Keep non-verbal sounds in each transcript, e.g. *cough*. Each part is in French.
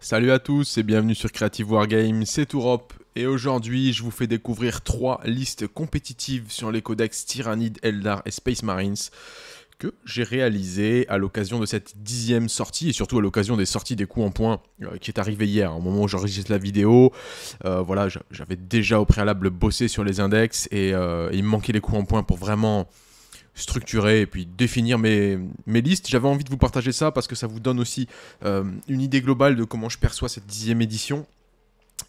Salut à tous et bienvenue sur Creative Wargame, c'est Tourop et aujourd'hui je vous fais découvrir trois listes compétitives sur les codex Tyrannid, Eldar et Space Marines que j'ai réalisé à l'occasion de cette dixième sortie et surtout à l'occasion des sorties des coups en point euh, qui est arrivé hier au moment où j'enregistre la vidéo. Euh, voilà, j'avais déjà au préalable bossé sur les index et, euh, il me manquait les coups en points pour vraiment structurer et puis définir mes, mes listes. J'avais envie de vous partager ça parce que ça vous donne aussi euh, une idée globale de comment je perçois cette dixième édition.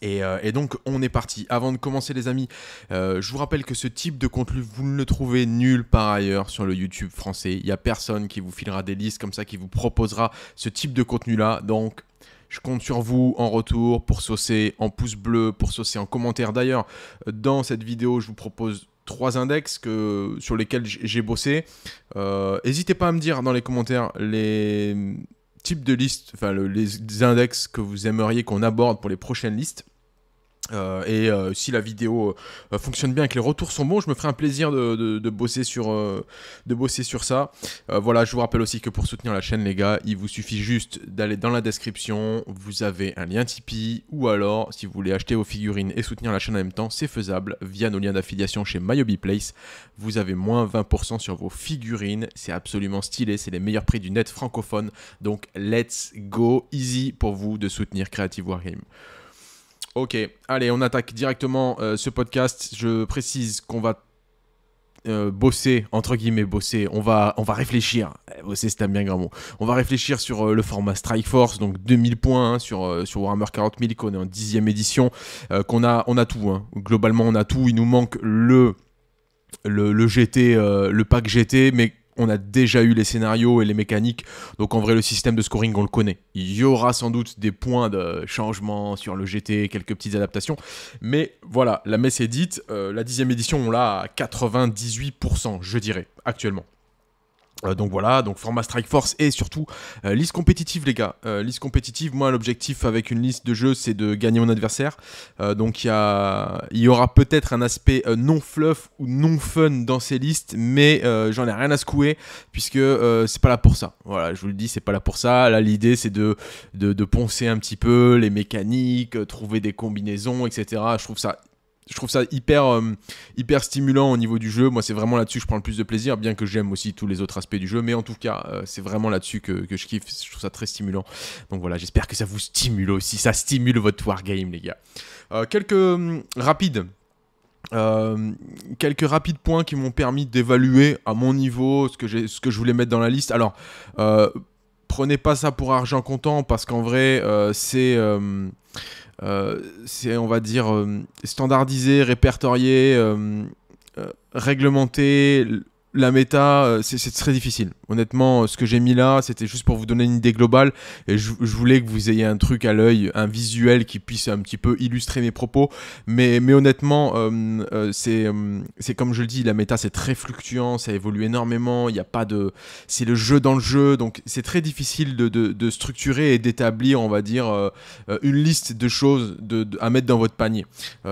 Et, euh, donc on est parti. Avant de commencer les amis, euh, je vous rappelle que ce type de contenu, vous ne le trouvez nulle part ailleurs sur le YouTube français. Il n'y a personne qui vous filera des listes comme ça, qui vous proposera ce type de contenu-là. Donc je compte sur vous en retour pour saucer en pouce bleu, pour saucer en commentaire. D'ailleurs, dans cette vidéo, je vous propose trois index que, sur lesquels j'ai bossé. Euh, n'hésitez pas à me dire dans les commentaires les types de listes, enfin les index que vous aimeriez qu'on aborde pour les prochaines listes. Euh, et euh, si la vidéo euh, fonctionne bien et que les retours sont bons, je me ferai un plaisir de, bosser, sur, de bosser sur ça. voilà, je vous rappelle aussi que pour soutenir la chaîne, les gars, il vous suffit juste d'aller dans la description. Vous avez un lien Tipeee ou alors, si vous voulez acheter vos figurines et soutenir la chaîne en même temps, c'est faisable via nos liens d'affiliation chez Myobi Vous avez moins 20% sur vos figurines. C'est absolument stylé. C'est les meilleurs prix du net francophone. Donc, let's go. Easy pour vous de soutenir Creative Wargame. Ok, allez, on attaque directement euh, ce podcast. Je précise qu'on va euh, bosser, entre guillemets bosser, on va, on va réfléchir, eh, bosser c'est un bien grand mot, on va réfléchir sur euh, le format Strike Force, donc 2000 points hein, sur, sur Warhammer 40 000, qu'on est en dixième édition, qu'on a, on a tout, hein. globalement on a tout, il nous manque le, le GT, le pack GT, mais on a déjà eu les scénarios et les mécaniques, donc en vrai le système de scoring on le connaît. Il y aura sans doute des points de changement sur le GT, quelques petites adaptations, mais voilà, la messe est dite, euh, la dixième édition on l'a à 98%, je dirais, actuellement. Euh, donc voilà, donc format Strike Force et surtout euh, liste compétitive les gars. Euh, liste compétitive, moi l'objectif avec une liste de jeux c'est de gagner mon adversaire. donc il y, y, aura peut-être un aspect non fluff ou non fun dans ces listes, mais j'en ai rien à secouer puisque c'est pas là pour ça. Voilà, je vous le dis, c'est pas là pour ça. Là l'idée c'est de, de poncer un petit peu les mécaniques, trouver des combinaisons, etc. Je trouve ça je trouve ça hyper, euh, hyper stimulant au niveau du jeu. Moi, c'est vraiment là-dessus que je prends le plus de plaisir, bien que j'aime aussi tous les autres aspects du jeu. Mais en tout cas, euh, c'est vraiment là-dessus que, je kiffe. Je trouve ça très stimulant. Donc voilà, j'espère que ça vous stimule aussi. Ça stimule votre wargame, les gars. Euh, quelques hum, rapides. quelques rapides points qui m'ont permis d'évaluer à mon niveau ce que, ce que je voulais mettre dans la liste. Alors, prenez pas ça pour argent comptant parce qu'en vrai, c'est hum, euh, c'est, on va dire, euh, standardiser, répertorié, euh, réglementer la méta, c'est très difficile. Honnêtement, euh, ce que j'ai mis là, c'était juste pour vous donner une idée globale. Et je, voulais que vous ayez un truc à l'œil, un visuel qui puisse un petit peu illustrer mes propos. Mais, mais honnêtement, euh, euh, c'est comme je le dis, la méta c'est très fluctuant, ça évolue énormément. Il n'y a pas de, c'est le jeu dans le jeu, donc c'est très difficile de, structurer et d'établir, on va dire, une liste de choses à mettre dans votre panier.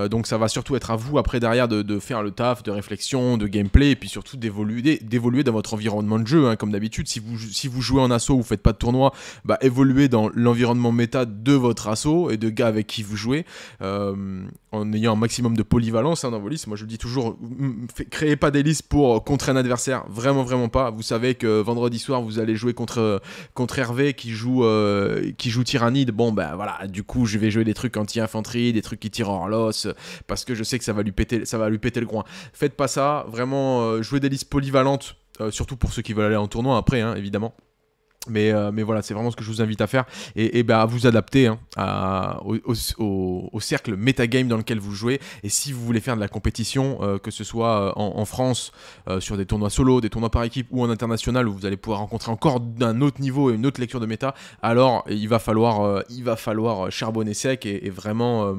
donc ça va surtout être à vous après derrière de, faire le taf, de réflexion, de gameplay, et puis surtout d'évoluer dans votre environnement de jeu. Hein, comme d'habitude, si vous, si vous jouez en assaut, vous faites pas de tournoi, bah, évoluez dans l'environnement méta de votre assaut et de gars avec qui vous jouez, euh, en ayant un maximum de polyvalence hein, dans vos listes. Moi, je dis toujours, créez pas des listes pour euh, contrer un adversaire, vraiment, vraiment pas. Vous savez que vendredi soir, vous allez jouer contre, euh, contre Hervé qui joue, qui joue Tyrannide. Bon, ben voilà, du coup, je vais jouer des trucs anti-infanterie, des trucs qui tirent hors l'os, parce que je sais que ça va lui péter, ça va lui péter le groin. Faites pas ça, vraiment, jouez des listes polyvalentes euh, surtout pour ceux qui veulent aller en tournoi après, hein, évidemment. Mais, euh, mais, voilà, c'est vraiment ce que je vous invite à faire. Et, et bah, à vous adapter hein, à, au, au, au, cercle metagame dans lequel vous jouez. Et si vous voulez faire de la compétition, euh, que ce soit euh, en, France, sur des tournois solo, des tournois par équipe ou en international, où vous allez pouvoir rencontrer encore d'un autre niveau et une autre lecture de méta, alors il va falloir, il va falloir charbonner sec et, vraiment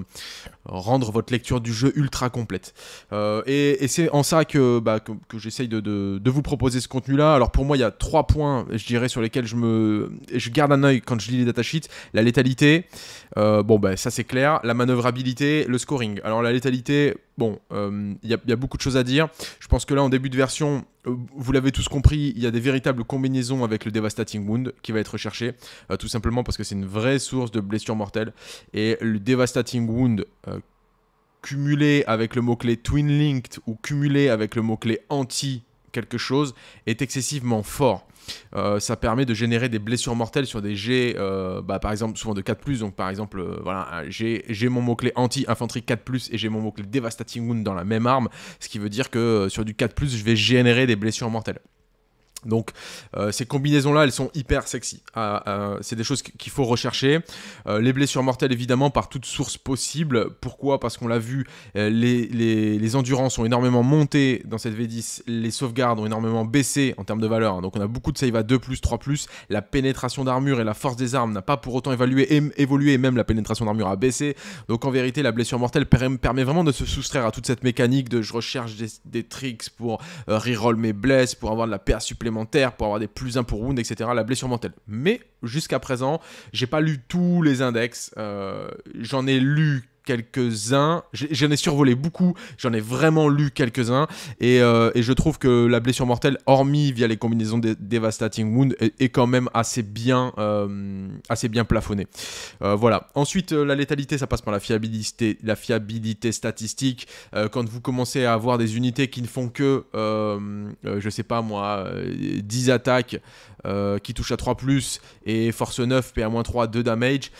rendre votre lecture du jeu ultra complète. et, c'est en ça bah, que, que, j'essaye de, de, de, vous proposer ce contenu-là. Alors pour moi, il y a trois points, je dirais, sur lesquels je je garde un œil quand je lis les datasheets. La létalité, euh, bon ben ça c'est clair. La manœuvrabilité, le scoring. Alors la létalité, bon, il euh, y, a beaucoup de choses à dire. Je pense que là en début de version, euh, vous l'avez tous compris, il y a des véritables combinaisons avec le Devastating Wound qui va être recherché, tout simplement parce que c'est une vraie source de blessures mortelles et le Devastating Wound cumulé avec le mot-clé Twin Linked ou cumulé avec le mot-clé anti quelque chose est excessivement fort. Euh, ça permet de générer des blessures mortelles sur des jets, euh, bah, par exemple, souvent de 4+, donc par exemple, euh, voilà, j'ai mon mot-clé anti-infanterie 4+, et j'ai mon mot-clé devastating wound dans la même arme, ce qui veut dire que sur du 4+, je vais générer des blessures mortelles. Donc euh, ces combinaisons-là, elles sont hyper sexy. Ah, euh, c'est des choses qu'il faut rechercher. Euh, les blessures mortelles, évidemment, par toutes sources possibles Pourquoi Parce qu'on l'a vu, les, endurances ont énormément monté dans cette V10. Les sauvegardes ont énormément baissé en termes de valeur. Donc on a beaucoup de save à 2+, 3+. La pénétration d'armure et la force des armes n'a pas pour autant évalué, évolué. Et même la pénétration d'armure a baissé. Donc en vérité, la blessure mortelle permet vraiment de se soustraire à toute cette mécanique de je recherche des, tricks pour reroll mes blesses, pour avoir de la PA supplémentaire pour avoir des plus 1 pour wound, etc. La blessure mentale. Mais jusqu'à présent, j'ai pas lu tous les index. Euh, j'en ai lu quelques-uns. J'en ai survolé beaucoup, j'en ai vraiment lu quelques-uns. Euh, et, je trouve que la blessure mortelle, hormis via les combinaisons de Devastating Wound, est, quand même assez bien, euh, assez bien plafonnée. Euh, voilà. Ensuite, la létalité, ça passe par la fiabilité, la fiabilité statistique. quand vous commencez à avoir des unités qui ne font que, je sais pas moi, 10 attaques qui touchent à 3, et force 9, PA-3, 2 damage.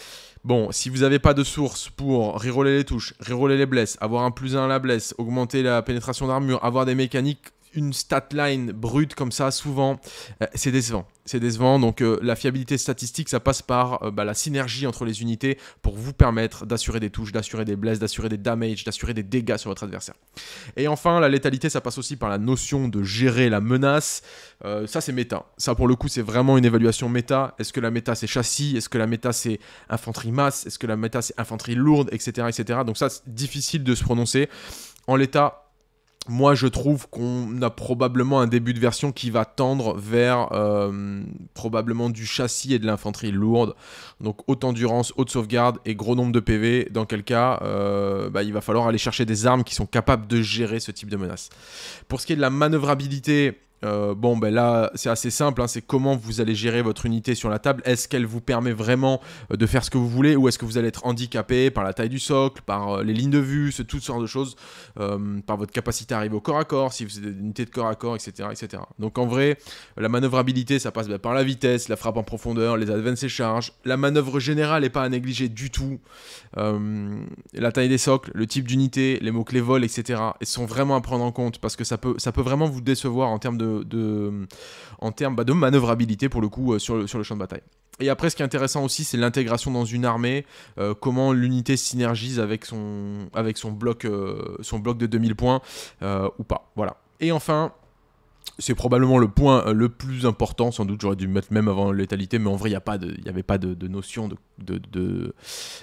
Bon, si vous n'avez pas de source pour reroller les touches, reroller les blesses, avoir un plus 1 à la blesse, augmenter la pénétration d'armure, avoir des mécaniques une stat line brute comme ça, souvent, euh, c'est décevant. C'est décevant. Donc, euh, la fiabilité statistique, ça passe par euh, bah, la synergie entre les unités pour vous permettre d'assurer des touches, d'assurer des blesses, d'assurer des damages, d'assurer des dégâts sur votre adversaire. Et enfin, la létalité, ça passe aussi par la notion de gérer la menace. ça, c'est méta. Ça, pour le coup, c'est vraiment une évaluation méta. Est-ce que la méta, c'est châssis Est-ce que la méta, c'est infanterie masse Est-ce que la méta, c'est infanterie lourde Etc. etc. Donc, ça, c'est difficile de se prononcer. En l'état, moi, je trouve qu'on a probablement un début de version qui va tendre vers euh, probablement du châssis et de l'infanterie lourde. Donc haute endurance, haute sauvegarde et gros nombre de PV. Dans quel cas, euh, bah, il va falloir aller chercher des armes qui sont capables de gérer ce type de menace. Pour ce qui est de la manœuvrabilité, euh, bon, ben là, c'est assez simple. Hein, c'est comment vous allez gérer votre unité sur la table. Est-ce qu'elle vous permet vraiment euh, de faire ce que vous voulez ou est-ce que vous allez être handicapé par la taille du socle, par euh, les lignes de vue, ce, toutes sortes de choses, par votre capacité à arriver au corps à corps, si vous êtes une unité de corps à corps, etc., etc. Donc en vrai, la manœuvrabilité, ça passe ben, par la vitesse, la frappe en profondeur, les advances et charges. La manœuvre générale n'est pas à négliger du tout. la taille des socles, le type d'unité, les mots-clés vol, etc. Ils sont vraiment à prendre en compte parce que ça peut, ça peut vraiment vous décevoir en termes de de, en termes bah, de manœuvrabilité pour le coup euh, sur, le, champ de bataille. Et après, ce qui est intéressant aussi, c'est l'intégration dans une armée, euh, comment l'unité synergise avec son, avec son, bloc, euh, son bloc de 2000 points ou pas. Voilà. Et enfin, c'est probablement le point le plus important, sans doute j'aurais dû mettre même avant létalité, mais en vrai il n'y avait pas de, notion de,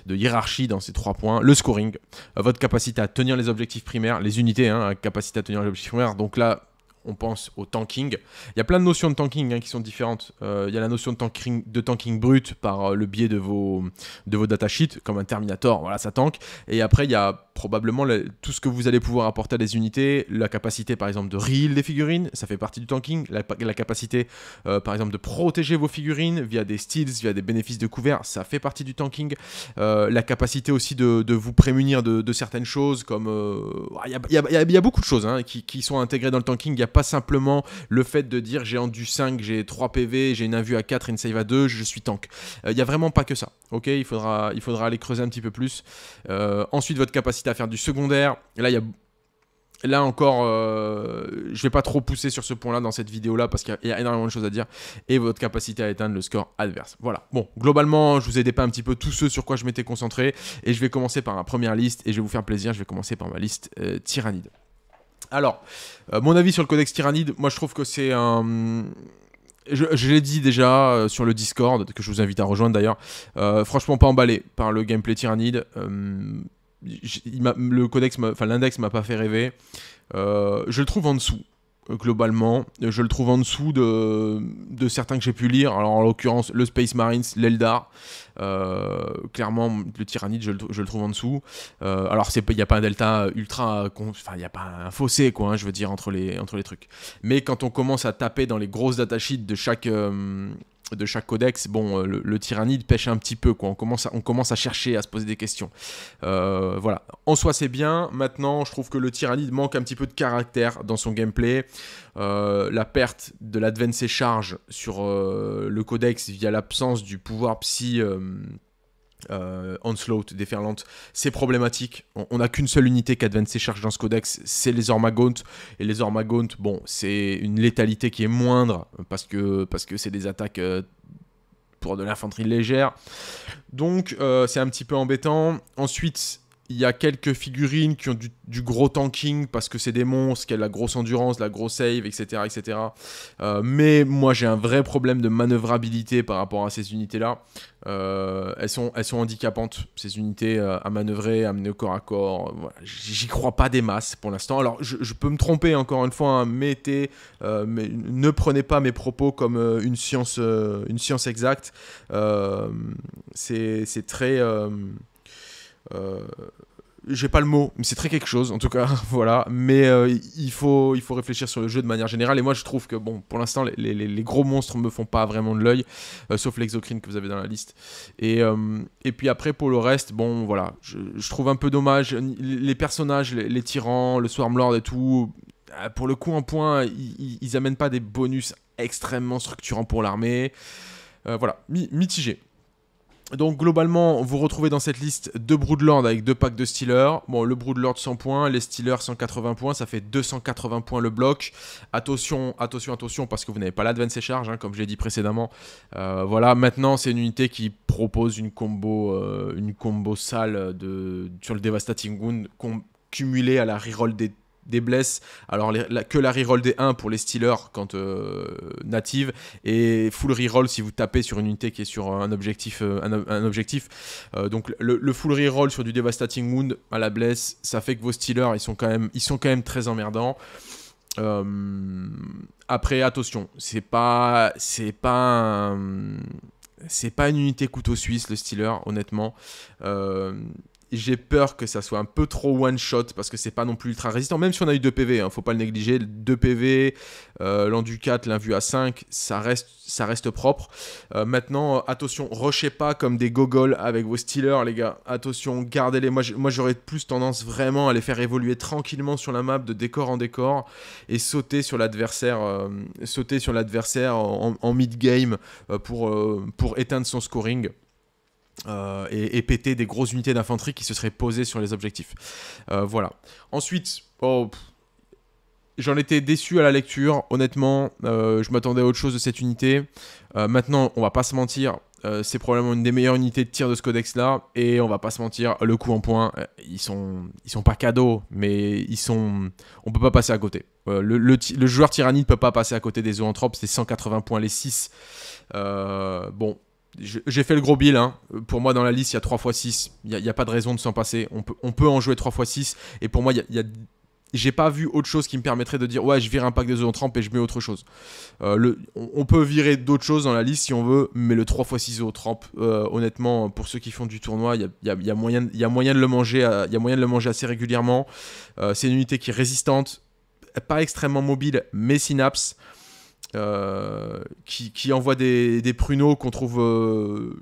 de, hiérarchie dans ces trois points. Le scoring, votre capacité à tenir les objectifs primaires, les unités, hein, capacité à tenir les objectifs primaires, donc là on pense au tanking. Il y a plein de notions de tanking hein, qui sont différentes. Euh, il y a la notion de tanking, de tanking brut par euh, le biais de vos, de vos datasheets, comme un Terminator, voilà, ça tank. Et après, il y a probablement tout ce que vous allez pouvoir apporter à des unités, la capacité par exemple de reel des figurines, ça fait partie du tanking, la, capacité euh, par exemple de protéger vos figurines via des steals, via des bénéfices de couvert, ça fait partie du tanking, la capacité aussi de, de vous prémunir de, certaines choses, comme... Ah, il y a, beaucoup de choses hein, qui, qui, sont intégrées dans le tanking, il y pas simplement le fait de dire j'ai du 5, j'ai 3 PV, j'ai une invue à 4 et une save à 2, je suis tank. Il euh, n'y a vraiment pas que ça. Ok, il faudra, il faudra aller creuser un petit peu plus. Euh, ensuite, votre capacité à faire du secondaire. là, il y a Là encore, euh, je vais pas trop pousser sur ce point-là dans cette vidéo-là parce qu'il y a énormément de choses à dire et votre capacité à éteindre le score adverse. Voilà. Bon, globalement, je vous ai dépeint un petit peu tout ce sur quoi je m'étais concentré et je vais commencer par ma première liste et je vais vous faire plaisir. Je vais commencer par ma liste euh, Tyrannide. Alors, euh, mon avis sur le Codex Tyrannide, moi je trouve que c'est un. Je, l'ai dit déjà euh, sur le Discord, que je vous invite à rejoindre d'ailleurs. Euh, franchement, pas emballé par le gameplay Tyrannide. le codex, enfin l'index m'a pas fait rêver. je le trouve en dessous euh, globalement. Euh, je le trouve en dessous de, de certains que j'ai pu lire. Alors en l'occurrence, le Space Marines, l'Eldar. Euh, clairement, le Tyrannite, je, le trouve en dessous. alors il n'y a pas un delta ultra... Enfin, il n'y a pas un fossé, quoi, hein, je veux dire, entre les, entre les trucs. Mais quand on commence à taper dans les grosses datasheets de chaque de chaque codex, bon, euh, le, tyrannide pêche un petit peu, quoi. On commence à, on commence à chercher, à se poser des questions. Euh, voilà. En soi, c'est bien. Maintenant, je trouve que le tyrannide manque un petit peu de caractère dans son gameplay. Euh, la perte de l'advance et charge sur le codex via l'absence du pouvoir psy euh, Onslaught, Déferlante, c'est problématique. On n'a qu'une seule unité qui advance ses charges dans ce codex, c'est les Ormagaunt. Et les Ormagaunt, bon, c'est une létalité qui est moindre parce que parce que c'est des attaques euh, pour de l'infanterie légère. Donc euh, c'est un petit peu embêtant. Ensuite, il y a quelques figurines qui ont du, gros tanking parce que c'est des monstres, qui ont la grosse endurance, la grosse save, etc. etc. Euh, mais moi j'ai un vrai problème de manœuvrabilité par rapport à ces unités-là. Euh, elles, sont, elles sont handicapantes, ces unités euh, à manœuvrer, à mener au corps à corps. J'y crois pas des masses pour l'instant. Alors je, peux me tromper encore une fois, hein, mais ne prenez pas mes propos comme une, science, une science exacte. c'est très... Euh, j'ai pas le mot, mais c'est très quelque chose en tout cas, *laughs* voilà. Mais euh, il, faut, il faut réfléchir sur le jeu de manière générale. Et moi, je trouve que bon, pour l'instant, les, gros monstres me font pas vraiment de l'œil, euh, sauf l'exocrine que vous avez dans la liste. Et, et puis après, pour le reste, bon, voilà, je, trouve un peu dommage les personnages, les, tyrans, le Swarmlord et tout. Pour le coup, en point, ils, amènent pas des bonus extrêmement structurants pour l'armée. voilà, mitigé donc globalement, vous retrouvez dans cette liste deux Broodlords avec deux packs de Steelers. Bon, le Broodlord 100 points, les Steelers 180 points, ça fait 280 points le bloc. Attention, attention, attention, parce que vous n'avez pas l'Advance et Charge, hein, comme je l'ai dit précédemment. Euh, voilà, maintenant c'est une unité qui propose une combo, euh, une combo sale de, sur le Devastating Wound cumulée à la reroll des des blesses. Alors la, que la reroll des 1 pour les stealers quand euh, native et full reroll si vous tapez sur une unité qui est sur un objectif. Euh, un, objectif. Euh, donc le, le full reroll sur du Devastating Wound à la blesse, ça fait que vos stealers ils sont quand même, ils sont quand même très emmerdants. après attention, c'est pas c'est pas c'est pas une unité couteau suisse le stealer honnêtement. J'ai peur que ça soit un peu trop one shot parce que c'est pas non plus ultra résistant, même si on a eu 2 PV, hein, faut pas le négliger. 2 PV, euh, 4, l'invu à 5, ça reste, ça reste propre. Euh, maintenant, attention, rushez pas comme des gogoles avec vos stealers, les gars. Attention, gardez-les. Moi, j'aurais plus tendance vraiment à les faire évoluer tranquillement sur la map de décor en décor et sauter sur l'adversaire, euh, sauter sur l'adversaire en, mid-game euh, pour, pour éteindre son scoring. Euh, et, péter des grosses unités d'infanterie qui se seraient posées sur les objectifs. Euh, voilà. Ensuite, oh, j'en étais déçu à la lecture, honnêtement, euh, je m'attendais à autre chose de cette unité. maintenant, on va pas se mentir, c'est probablement une des meilleures unités de tir de ce codex-là, et on va pas se mentir, le coup en point, ils sont, ils sont pas cadeaux, mais ils sont, on peut pas passer à côté. le, joueur tyrannique peut pas passer à côté des zoanthropes, c'est 180 points les 6. bon, j'ai fait le gros bill. Hein. Euh, pour moi, dans la liste, il y a 3 x 6. Il n'y a, pas de raison de s'en passer. On peut, en jouer 3 x 6. Et pour moi, il y j'ai pas vu autre chose qui me permettrait de dire ouais je vire un pack de zone et je mets autre chose. Euh, on, peut virer d'autres choses dans la liste si on veut, mais le 3 x 6 zone honnêtement, pour ceux qui font du tournoi, il y, y a, moyen de le manger, euh, y moyen de le manger assez régulièrement. c'est une unité qui est résistante, pas extrêmement mobile, mais synapse. Euh, qui, envoie des, pruneaux qu'on trouve, euh,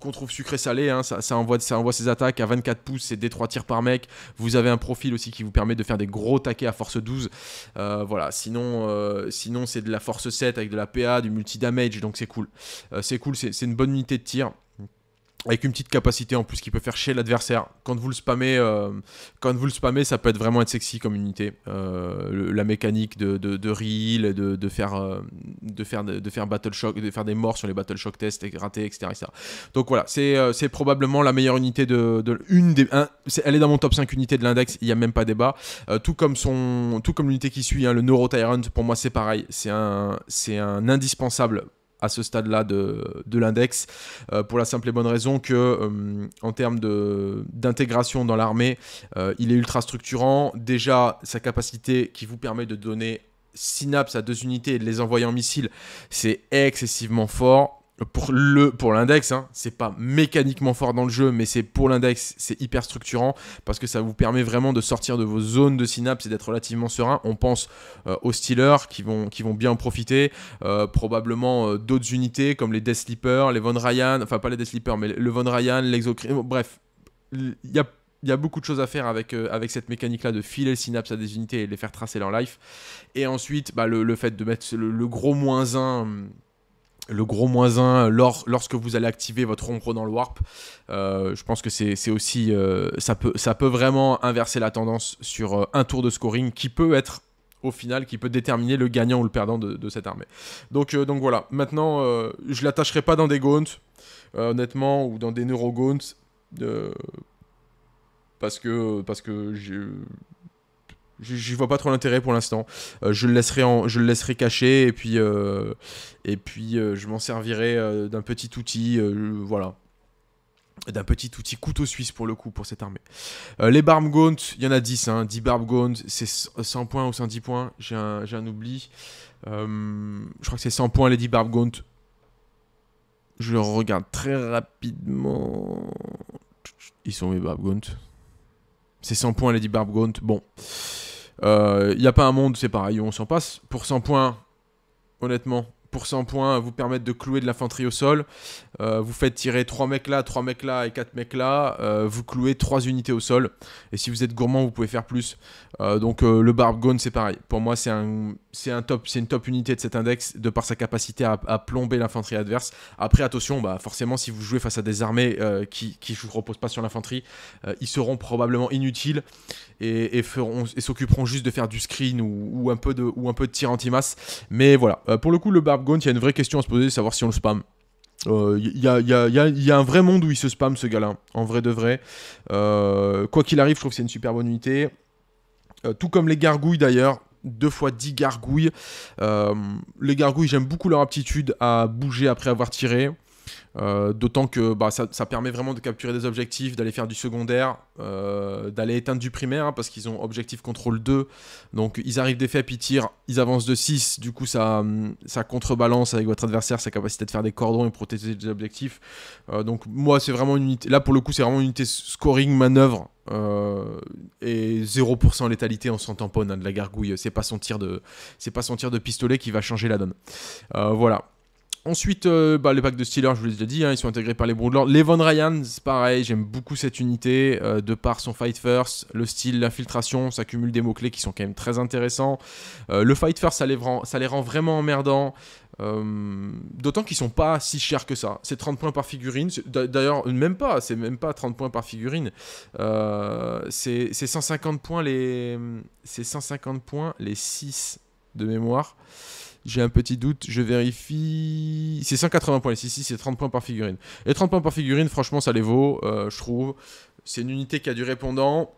qu'on trouve sucré-salé. Hein, ça, envoie, ça envoie ses attaques à 24 pouces, c'est des 3 tirs par mec. Vous avez un profil aussi qui vous permet de faire des gros taquets à force 12. Euh, voilà, sinon, sinon c'est de la force 7 avec de la PA, du multi-damage, donc c'est cool. c'est cool, c'est une bonne unité de tir avec une petite capacité en plus qui peut faire chier l'adversaire. Quand vous le spammez, euh, quand vous le spammez, ça peut être vraiment être sexy comme unité. Euh, la mécanique de, de, de reel, de, de, faire, euh, de faire, de faire battle shock, de faire des morts sur les battle shock tests et ratés, etc., Donc voilà, c'est probablement la meilleure unité de, de une des, elle est dans mon top 5 unités de l'index. Il n'y a même pas débat. tout comme son, tout comme l'unité qui suit, hein, le Neuro Tyrant, pour moi c'est pareil. C'est un, c'est un indispensable à ce stade-là de, l'index, euh, pour la simple et bonne raison que, euh, en termes d'intégration dans l'armée, euh, il est ultra structurant. Déjà, sa capacité qui vous permet de donner Synapse à deux unités et de les envoyer en missile, c'est excessivement fort pour le pour l'index hein, c'est pas mécaniquement fort dans le jeu mais c'est pour l'index c'est hyper structurant parce que ça vous permet vraiment de sortir de vos zones de synapse et d'être relativement serein on pense euh, aux Steelers qui vont qui vont bien en profiter euh, probablement euh, d'autres unités comme les Death Sleeper les Von Ryan enfin pas les Death Sleeper mais le Von Ryan l'Exocrime bref il y a il y a beaucoup de choses à faire avec, avec cette mécanique-là de filer le synapse à des unités et les faire tracer leur life. Et ensuite, bah, le, fait de mettre le, le gros moins 1 le gros moins 1 lorsque vous allez activer votre ombre dans le warp. Euh, je pense que c'est aussi. Euh, ça, peut, ça peut vraiment inverser la tendance sur euh, un tour de scoring qui peut être au final, qui peut déterminer le gagnant ou le perdant de, cette armée. Donc, donc voilà. Maintenant, je l'attacherai pas dans des gaunt, honnêtement, ou dans des neurogaunt. parce que. Parce que je ne vois pas trop l'intérêt pour l'instant. Euh, je, le laisserai en, je le laisserai caché et puis, euh, et puis euh, je m'en servirai d'un petit outil. voilà. D'un petit outil couteau suisse pour le coup, pour cette armée. les Barb il y en a 10. Hein, 10 Barb c'est 100 points ou 110 points. J'ai un, oubli. je crois que c'est 100 points les 10 Barb -Gaunt. Je le regarde très rapidement. Ils sont mes Barb C'est 100 points 10 Barb Gaunt. Bon. Il euh, n'y a pas un monde, c'est pareil, on s'en passe. Pour 100 points, honnêtement, pour 100 points, vous permettre de clouer de l'infanterie au sol. Euh, vous faites tirer 3 mecs là, 3 mecs là et 4 mecs là, euh, vous clouez 3 unités au sol. Et si vous êtes gourmand, vous pouvez faire plus. Euh, donc le Barb c'est pareil. Pour moi, c'est un, un une top unité de cet index de par sa capacité à, plomber l'infanterie adverse. Après, attention, bah, forcément, si vous jouez face à des armées qui ne reposent pas sur l'infanterie, ils seront probablement inutiles et, et s'occuperont juste de faire du screen ou, un, peu de, ou un peu de tir anti-masse. Mais voilà, pour le coup, le Barb il y a une vraie question à se poser, savoir si on le spam. Il euh, y, a, un vrai monde où il se spam ce gars-là, en vrai de vrai. Euh, quoi qu'il arrive, je trouve que c'est une super bonne unité. Euh, tout comme les gargouilles d'ailleurs, Deux fois 10 gargouilles. les gargouilles, j'aime beaucoup leur aptitude à bouger après avoir tiré. Euh, d'autant que bah, ça, permet vraiment de capturer des objectifs, d'aller faire du secondaire, euh, d'aller éteindre du primaire, hein, parce qu'ils ont objectif contrôle 2. Donc ils arrivent d'effet, puis ils tirent, ils avancent de 6. Du coup, hum, ça, contrebalance avec votre adversaire sa capacité de faire des cordons et protéger des objectifs. Euh, donc moi, c'est vraiment une unité. Là, pour le coup, c'est vraiment une unité scoring, manœuvre. et 0% létalité, on s'en tamponne de la gargouille. C'est pas son tir de, c'est pas son tir de pistolet qui va changer la donne. voilà. Ensuite, euh, bah, les packs de Steelers, je vous l'ai déjà dit, hein, ils sont intégrés par les Broodlords. Levon Ryan, c'est pareil, j'aime beaucoup cette unité, euh, de par son fight first, le style, l'infiltration, ça cumule des mots-clés qui sont quand même très intéressants. Euh, le fight first, ça les, rend, ça les rend vraiment emmerdants. D'autant qu'ils sont pas si chers que ça. C'est 30 points par figurine. D'ailleurs, même pas, c'est même pas 30 points par figurine. c'est 150 points les. C'est 150 points les 6 de mémoire. J'ai un petit doute, je vérifie. C'est 180 points, ici, c'est 30 points par figurine. Et 30 points par figurine, franchement, ça les vaut, euh, je trouve. C'est une unité qui a du répondant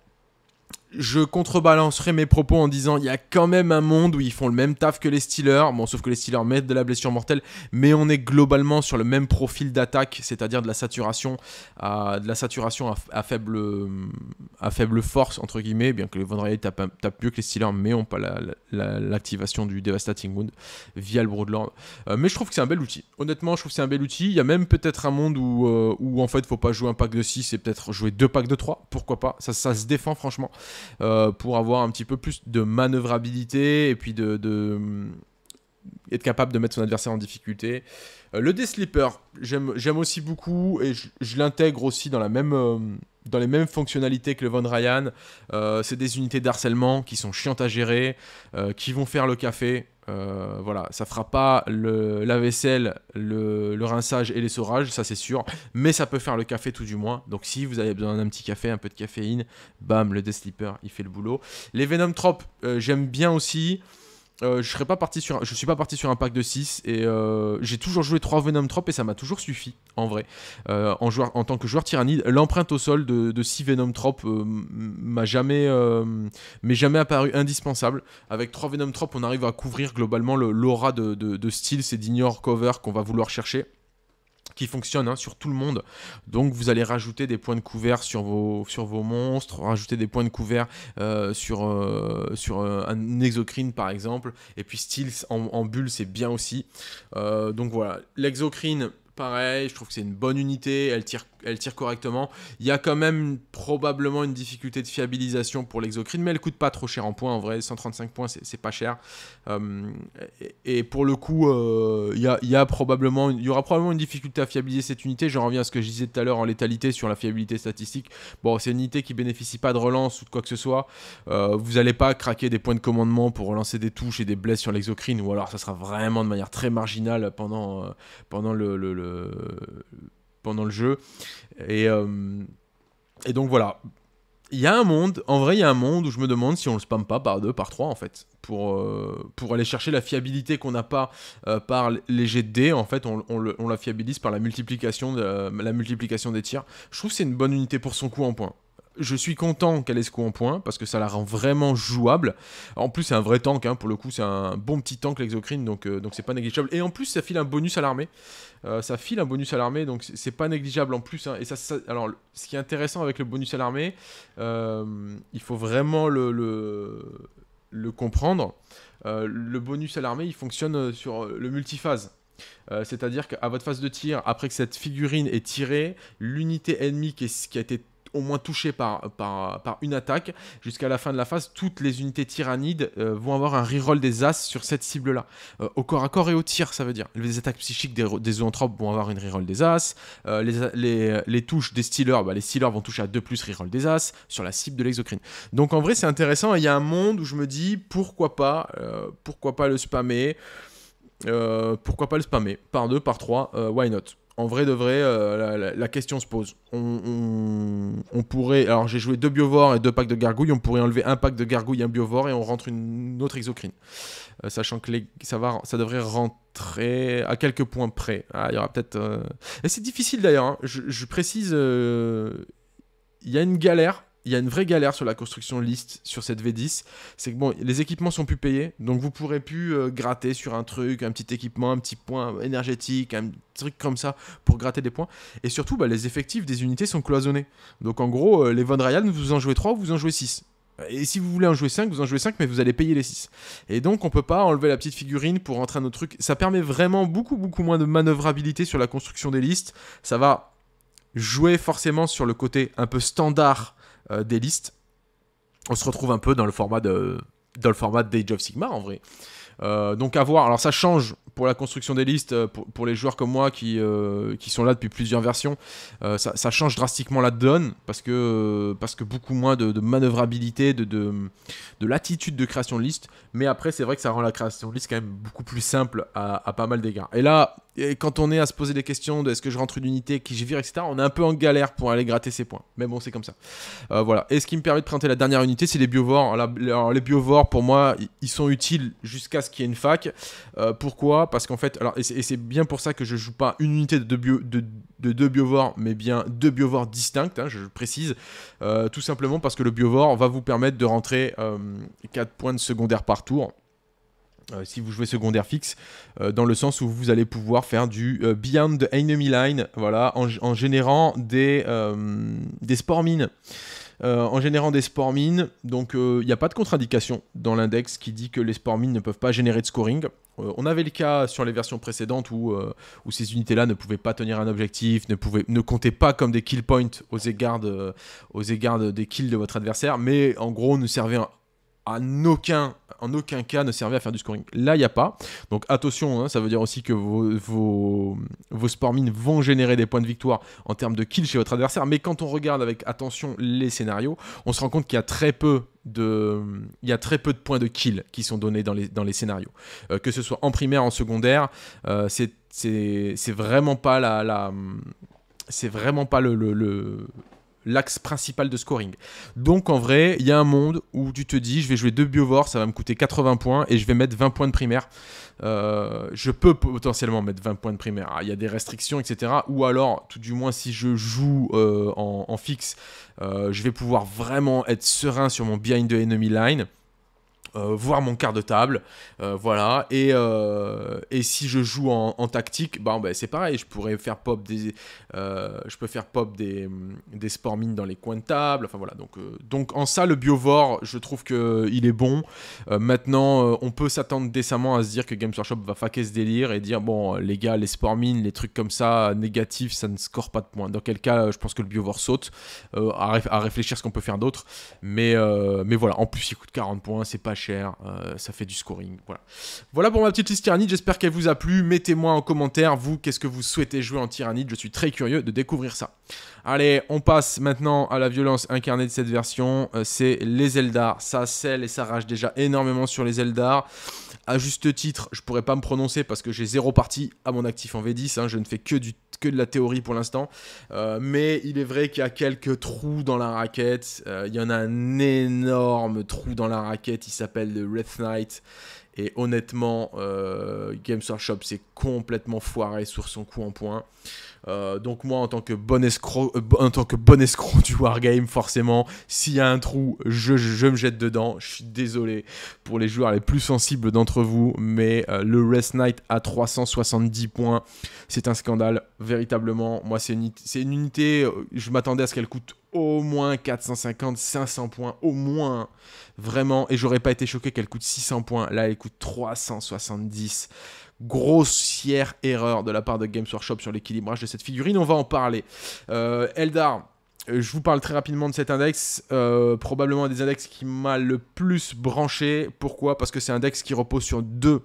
je contrebalancerai mes propos en disant il y a quand même un monde où ils font le même taf que les Steelers. Bon, sauf que les Steelers mettent de la blessure mortelle, mais on est globalement sur le même profil d'attaque, c'est-à-dire de la saturation, à, de la saturation à, faible, à faible force entre guillemets, bien que les Von tapent, mieux que les Steelers, mais n'ont pas l'activation du Devastating Wound via le Broadland. Euh, mais je trouve que c'est un bel outil. Honnêtement, je trouve que c'est un bel outil. Il y a même peut-être un monde où, en euh, où en fait faut pas jouer un pack de 6 et peut-être jouer deux packs de 3. Pourquoi pas ça, ça se défend franchement. Euh, pour avoir un petit peu plus de manœuvrabilité et puis de, mm, être capable de mettre son adversaire en difficulté. Euh, le le sleeper j'aime aussi beaucoup et je, l'intègre aussi dans, la même, euh, dans les mêmes fonctionnalités que le Von Ryan. c'est des unités d'harcèlement qui sont chiantes à gérer, qui vont faire le café. Euh, voilà, ça fera pas le, la vaisselle, le, le rinçage et les ça c'est sûr, mais ça peut faire le café tout du moins. Donc si vous avez besoin d'un petit café, un peu de caféine, bam, le Death Sleeper, il fait le boulot. Les Venom Trop, euh, j'aime bien aussi. Euh, je ne pas parti sur je suis pas parti sur un pack de 6 et euh, j'ai toujours joué 3 Venom Trop et ça m'a toujours suffi en vrai euh, en, joueur, en tant que joueur tyrannide l'empreinte au sol de, 6 Venom Trop m'a jamais m'est jamais apparu indispensable avec 3 Venom Trop on arrive à couvrir globalement l'aura de, de, de et d'ignore cover qu'on va vouloir chercher qui fonctionne hein, sur tout le monde. Donc vous allez rajouter des points de couvert sur vos, sur vos monstres, rajouter des points de couvert euh, sur, euh, sur euh, un exocrine par exemple. Et puis style en, en bulle, c'est bien aussi. donc voilà, l'exocrine, pareil, je trouve que c'est une bonne unité, elle tire elle tire correctement. Il y a quand même probablement une difficulté de fiabilisation pour l'exocrine, mais elle coûte pas trop cher en points. En vrai, 135 points, c'est pas cher. Euh, et, pour le coup, euh, il, y probablement, il y aura probablement une difficulté à fiabiliser cette unité. Je reviens à ce que je disais tout à l'heure en létalité sur la fiabilité statistique. Bon, c'est une unité qui bénéficie pas de relance ou de quoi que ce soit. Euh, vous n'allez pas craquer des points de commandement pour relancer des touches et des blesses sur l'exocrine, ou alors ça sera vraiment de manière très marginale pendant, pendant le pendant le jeu. Et, euh, et donc voilà. Il y a un monde, en vrai, il y a un monde où je me demande si on le spam pas par deux, par trois en fait, pour, euh, pour aller chercher la fiabilité qu'on n'a pas euh, par les jets de dés. En fait, on, la fiabilise par la multiplication, la multiplication des tirs. Je trouve que c'est une bonne unité pour son coup en point je suis content qu'elle ait ce coup en point parce que ça la rend vraiment jouable. En plus, c'est un vrai tank, hein, pour le coup, c'est un bon petit tank l'exocrine, donc euh, donc c'est pas négligeable. Et en plus, ça file un bonus à l'armée. Euh, ça file un bonus à l'armée, donc c'est pas négligeable en plus. Hein. Et ça, alors, ce qui est intéressant avec le bonus à l'armée, euh, il faut vraiment le, le, comprendre. le bonus à l'armée, il fonctionne sur le multiphase. c'est-à-dire qu'à votre phase de tir, après que cette figurine est tirée, l'unité ennemie qui, qui, a été au moins touché par, par, une attaque. Jusqu'à la fin de la phase, toutes les unités tyrannides euh, vont avoir un reroll des As sur cette cible-là. Euh, au corps à corps et au tir, ça veut dire. Les attaques psychiques des, des zoanthropes vont avoir une reroll des As. Euh, les, touches des stealers bah, les stealers vont toucher à 2 plus reroll des As sur la cible de l'exocrine. Donc en vrai, c'est intéressant. Il y a un monde où je me dis pourquoi pas, pourquoi pas le spammer. pourquoi pas le spammer Par 2, par 3, why not en vrai de euh, la, question se pose. On, pourrait. Alors, j'ai joué deux biovores et deux packs de gargouilles. On pourrait enlever un pack de gargouilles et un biovore et on rentre une autre exocrine. Euh, sachant que les, ça, ça devrait rentrer à quelques points près. Ah, y aura peut-être. Euh, et c'est difficile d'ailleurs. Hein. Je, je, précise. Il y a une galère il y a une vraie galère sur la construction liste sur cette V10. C'est que bon, les équipements sont plus payés, donc vous pourrez plus euh, gratter sur un truc, un petit équipement, un petit point énergétique, un truc comme ça pour gratter des points. Et surtout, bah, les effectifs des unités sont cloisonnés. Donc en gros, euh, les Von vous en jouez 3 ou vous en jouez 6. Et si vous voulez en jouer 5, vous en jouez 5, mais vous allez payer les 6. Et donc, on peut pas enlever la petite figurine pour rentrer un autre truc. Ça permet vraiment beaucoup, beaucoup moins de manœuvrabilité sur la construction des listes. Ça va jouer forcément sur le côté un peu standard euh, des listes. On se retrouve un peu dans le format de dans le format de of Sigma en vrai. Euh, donc à voir. Alors ça change pour la construction des listes, euh, pour, les joueurs comme moi qui, euh, qui sont là depuis plusieurs versions, euh, ça, change drastiquement la donne parce que, parce que beaucoup moins de, manœuvrabilité, de, de, de l'attitude de création de liste. Mais après, c'est vrai que ça rend la création de liste quand même beaucoup plus simple à, à pas mal d'égards. Et là, quand on est à se poser des questions de est-ce que je rentre une unité, qui je vire, etc., on est un peu en galère pour aller gratter ses points. Mais bon, c'est comme ça. voilà. Et ce qui me permet de présenter la dernière unité, c'est les biovores. Alors, les biovores, pour moi, ils sont utiles jusqu'à ce qu'il y ait une fac. pourquoi parce qu'en fait, alors, et c'est bien pour ça que je joue pas une unité de deux, bio, de, biovores, mais bien deux biovores distincts, hein, je précise, euh, tout simplement parce que le biovore va vous permettre de rentrer 4 euh, points de secondaire par tour. Euh, si vous jouez secondaire fixe, dans le sens où vous allez pouvoir faire du Beyond the Enemy Line, voilà, en, générant des, des mines. en générant des sports mines, donc il n'y a pas de contre-indication dans l'index qui dit que les Spore mines ne peuvent pas générer de scoring. Euh, on avait le cas sur les versions précédentes euh, où, ces unités-là ne pouvaient pas tenir un objectif, ne, pouvaient, ne comptaient pas comme des kill points aux égards, des kills de votre adversaire, mais en gros ne servaient à aucun en aucun cas ne servait à faire du scoring. Là, il n'y a pas. Donc attention, hein, ça veut dire aussi que vos, vos, sport mines vont générer des points de victoire en termes de kill chez votre adversaire. Mais quand on regarde avec attention les scénarios, on se rend compte qu'il y a très peu de, il y a très peu de points de kill qui sont donnés dans les, dans les scénarios. Euh, que ce soit en primaire, en secondaire, euh, c'est c'est vraiment pas la, la c'est vraiment pas le l'axe principal de scoring. Donc en vrai, il y a un monde où tu te dis, je vais jouer deux biovores, ça va me coûter 80 points et je vais mettre 20 points de primaire. Euh, je peux potentiellement mettre 20 points de primaire. Ah, il y a des restrictions, etc. Ou alors, tout du moins, si je joue euh, en, fixe, euh, je vais pouvoir vraiment être serein sur mon behind the enemy line. Euh, voir mon quart de table, euh, voilà. Et, euh, et, si je joue en, tactique, bah, ben, c'est pareil, je pourrais faire pop des, je peux faire pop des, des sport mines dans les coins de table. Enfin voilà, donc, donc en ça le Biovore, je trouve qu'il est bon. maintenant, on peut s'attendre décemment à se dire que Games Workshop va faquer ce délire et dire bon les gars, les sport mines, les trucs comme ça négatifs, ça ne score pas de points. Dans quel cas, je pense que le Biovore saute. À, à, réfléchir ce qu'on peut faire d'autre, mais mais voilà, en plus il coûte 40 points, c'est pas cher, euh, ça fait du scoring. Voilà. voilà pour ma petite liste Tyrannide, j'espère qu'elle vous a plu. Mettez-moi en commentaire, vous, qu'est-ce que vous souhaitez jouer en Tyrannide, je suis très curieux de découvrir ça. Allez, on passe maintenant à la violence incarnée de cette version, euh, c'est les Zeldars, Ça scelle et ça rage déjà énormément sur les Zeldars à juste titre, je pourrais pas me prononcer parce que j'ai zéro parti à mon actif en V10. Hein, je ne fais que, du, que de la théorie pour l'instant. Euh, mais il est vrai qu'il y a quelques trous dans la raquette. Euh, il y en a un énorme trou dans la raquette. Il s'appelle le Red Knight. Et honnêtement, euh, Games Workshop s'est complètement foiré sur son coup en point. Euh, donc moi, en tant que bon escroc, euh, en tant que bon escroc du wargame, forcément, s'il y a un trou, je, me jette dedans. Je suis désolé pour les joueurs les plus sensibles d'entre vous, mais le Rest Knight à 370 points, c'est un scandale, véritablement. Moi, c'est une unité, je m'attendais à ce qu'elle coûte au moins 450, 500 points, au moins. Vraiment, et j'aurais pas été choqué qu'elle coûte 600 points. Là, elle coûte 370. Grossière erreur de la part de Games Workshop sur l'équilibrage de cette figurine. On va en parler. Euh, Eldar, euh, je vous parle très rapidement de cet index, euh, probablement un des index qui m'a le plus branché. Pourquoi Parce que c'est un index qui repose sur deux,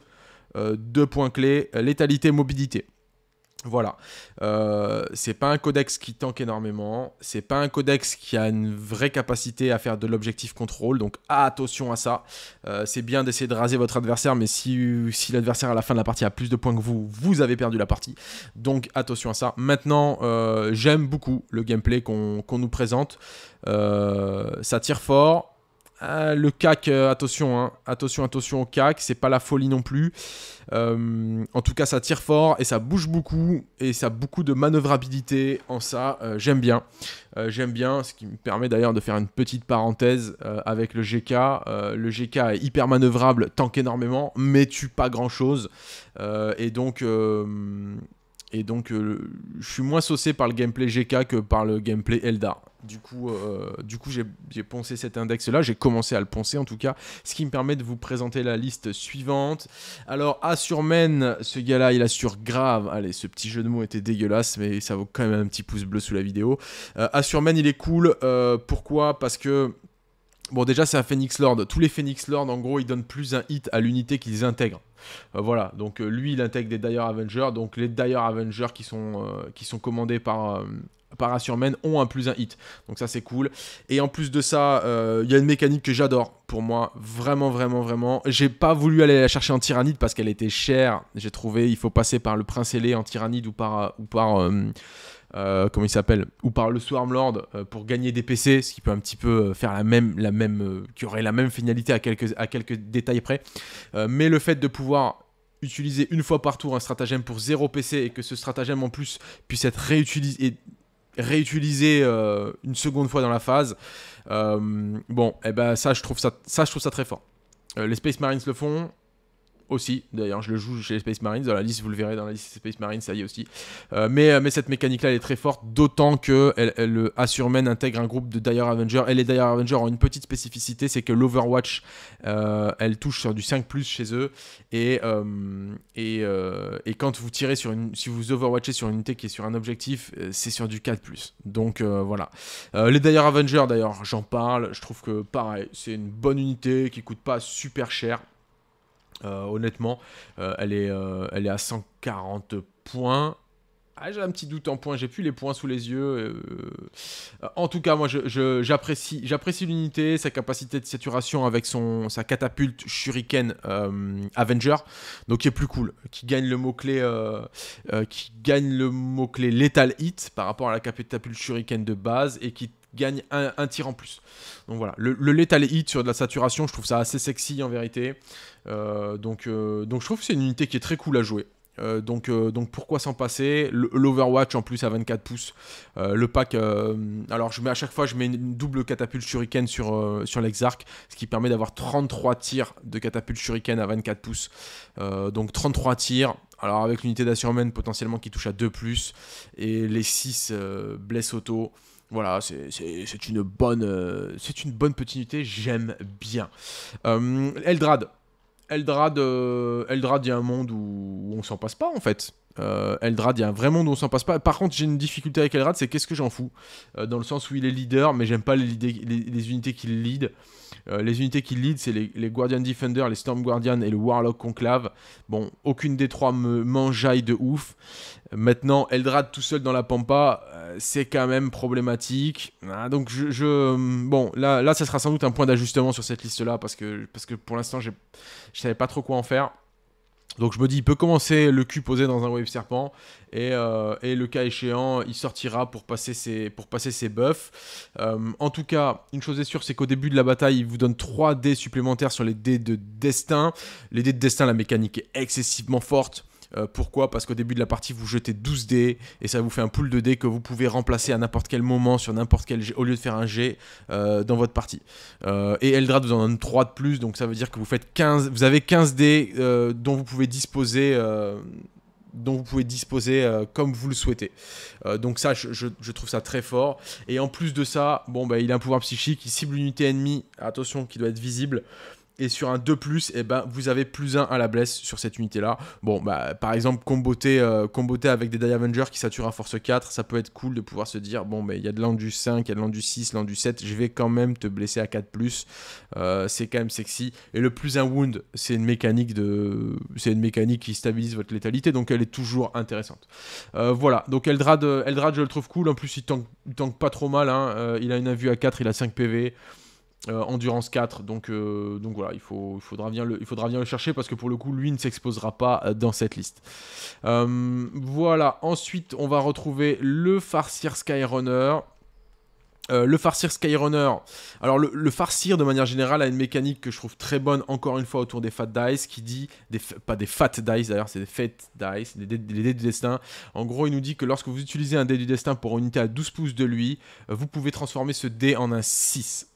deux points clés, létalité, mobilité. Voilà. Euh, c'est pas un codex qui tank énormément. C'est pas un codex qui a une vraie capacité à faire de l'objectif contrôle. Donc attention à ça. Euh, c'est bien d'essayer de raser votre adversaire, mais si, l'adversaire à la fin de la partie a plus de points que vous, vous avez perdu la partie. Donc attention à ça. Maintenant, euh, j'aime beaucoup le gameplay qu'on nous présente. ça tire fort ah, le CAC, euh, attention, hein. attention, attention au CAC, c'est pas la folie non plus. Euh, en tout cas, ça tire fort et ça bouge beaucoup et ça a beaucoup de manœuvrabilité en ça. Euh, j'aime bien, j'aime bien, ce qui me permet d'ailleurs de faire une petite parenthèse avec le GK. le GK est hyper manœuvrable, tank énormément, mais tue pas grand chose. et donc. et donc, je suis moins saucé par le gameplay GK que par le gameplay Eldar. Du coup, euh, coup j'ai poncé cet index-là, j'ai commencé à le poncer en tout cas, ce qui me permet de vous présenter la liste suivante. Alors, A ce gars-là, il assure grave. Allez, ce petit jeu de mots était dégueulasse, mais ça vaut quand même un petit pouce bleu sous la vidéo. Euh, il est cool. Euh, pourquoi Parce que... Bon, déjà, c'est un Phoenix Lord. Tous les Phoenix Lord, en gros, ils donnent plus un hit à l'unité qu'ils intègrent. Euh, voilà, donc lui, il intègre des Dire Avengers. Donc les Dire Avengers qui sont, qui sont commandés par Parasurmen ont un plus un hit. Donc ça c'est cool. Et en plus de ça, il euh, y a une mécanique que j'adore pour moi. Vraiment, vraiment, vraiment. J'ai pas voulu aller la chercher en tyrannide parce qu'elle était chère. J'ai trouvé, il faut passer par le prince ailé en tyrannide ou par... Euh, ou par euh, comment il s'appelle Ou par le Swarmlord pour gagner des PC, ce qui peut un petit peu faire la même, la même, qui aurait la même finalité à quelques, à quelques détails près. mais le fait de pouvoir utiliser une fois par tour un stratagème pour 0 PC et que ce stratagème en plus puisse être réutilisé réutiliser euh, une seconde fois dans la phase. Euh, bon, et eh ben ça, je trouve ça, ça, je trouve ça très fort. Euh, les Space Marines le font, aussi. D'ailleurs, je le joue chez les Space Marines. Dans la liste, vous le verrez dans la liste Space Marines, ça y est aussi. Euh, mais, euh, mais cette mécanique-là, elle est très forte, d'autant que elle, elle, intègre un groupe de Dire Avengers. Et les Dire Avengers ont une petite spécificité, c'est que l'Overwatch, euh, elle touche sur du 5 chez eux. Et, et, quand vous tirez sur une. Si vous Overwatchez sur une unité qui est sur un objectif, c'est sur du 4 Donc voilà. les Dire Avengers, d'ailleurs, j'en parle. Je trouve que pareil, c'est une bonne unité qui coûte pas super cher. Euh, honnêtement, euh, elle, est, euh, elle est à 140 points. Ah, j'ai un petit doute en points, j'ai plus les points sous les yeux. En tout cas, moi, j'apprécie, l'unité, sa capacité de saturation avec son, sa catapulte Shuriken Avenger, donc qui est plus cool, qui gagne le mot-clé, qui gagne le mot-clé Lethal Hit par rapport à la catapulte Shuriken de base et qui gagne un, tir en plus. Donc voilà, le, Lethal Hit sur de la saturation, je trouve ça assez sexy en vérité. Euh, donc, euh, donc je trouve que c'est une unité qui est très cool à jouer. Euh, donc, donc pourquoi s'en passer L'Overwatch en plus à 24 pouces. le pack. alors je mets à chaque fois je mets une double catapulte shuriken sur, sur l'exarc, ce qui permet d'avoir 33 tirs de catapulte shuriken à 24 pouces. donc 33 tirs. Alors avec l'unité d'assurement potentiellement qui touche à 2 plus et les 6 blesses auto. Voilà, c'est une bonne, euh, c'est une bonne petite unité. J'aime bien. Euh, Eldrad. Eldrad, euh, Eldrad, il y a un monde où, on s'en passe pas en fait. Eldrad, il y a un vrai monde où on s'en passe pas. Par contre, j'ai une difficulté avec Eldrad, c'est qu'est-ce que j'en fous Dans le sens où il est leader, mais j'aime pas les, les, les, unités qu'il lead. Euh, les unités qui lead, c'est les, Guardian Defender, les Storm Guardian et le Warlock Conclave. Bon, aucune des trois me m'enjaille de ouf. Maintenant, Eldrad tout seul dans la pampa, euh, c'est quand même problématique. Ah, donc, je, mm, bon, là, là, ça sera sans doute un point d'ajustement sur cette liste-là parce que, parce que pour l'instant, je savais pas trop quoi en faire. Donc je me dis, il peut commencer le cul posé dans un wave serpent. Et, euh, le cas échéant, il sortira pour passer ses, pour passer ses buffs. Euh, en tout cas, une chose est sûre, c'est qu'au début de la bataille, il vous donne 3 dés supplémentaires sur les dés de destin. Les dés de destin, la mécanique est excessivement forte. Euh, pourquoi Parce qu'au début de la partie, vous jetez 12 dés et ça vous fait un pool de dés que vous pouvez remplacer à n'importe quel moment sur n'importe quel au lieu de faire un jet euh, dans votre partie. Euh, et Eldrad vous en donne 3 de plus, donc ça veut dire que vous faites 15, vous avez 15 dés dont vous pouvez disposer dont vous pouvez disposer comme vous le souhaitez. donc ça, je, trouve ça très fort. Et en plus de ça, bon, bah, il a un pouvoir psychique, il cible une unité ennemie, attention, qui doit être visible et sur un 2 plus, eh ben, vous avez plus 1 à la blesse sur cette unité-là. Bon, bah, par exemple, comboter, euh, avec des Die Avengers qui saturent à force 4, ça peut être cool de pouvoir se dire, bon, mais il y a de l'endu 5, il y a de l'endu 6, du 7, je vais quand même te blesser à 4 plus. Euh, c'est quand même sexy. Et le plus 1 wound, c'est une mécanique de, une mécanique qui stabilise votre létalité, donc elle est toujours intéressante. Euh, voilà, donc Eldrad, Eldrad, je le trouve cool. En plus, il tank, pas trop mal. Hein. il a une invue à 4, il a 5 PV. Euh, endurance 4, donc, euh, donc voilà, il, faut, il, faudra bien le, il faudra bien le chercher parce que pour le coup, lui ne s'exposera pas euh, dans cette liste. voilà, ensuite on va retrouver le Farseer Skyrunner. le farcir Skyrunner. Alors le, le, farcir de manière générale a une mécanique que je trouve très bonne encore une fois autour des fat dice qui dit des pas des fat dice d'ailleurs c'est des Fate dice des, dés du destin. En gros il nous dit que lorsque vous utilisez un dé du destin pour une unité à 12 pouces de lui, vous pouvez transformer ce dé en un 6.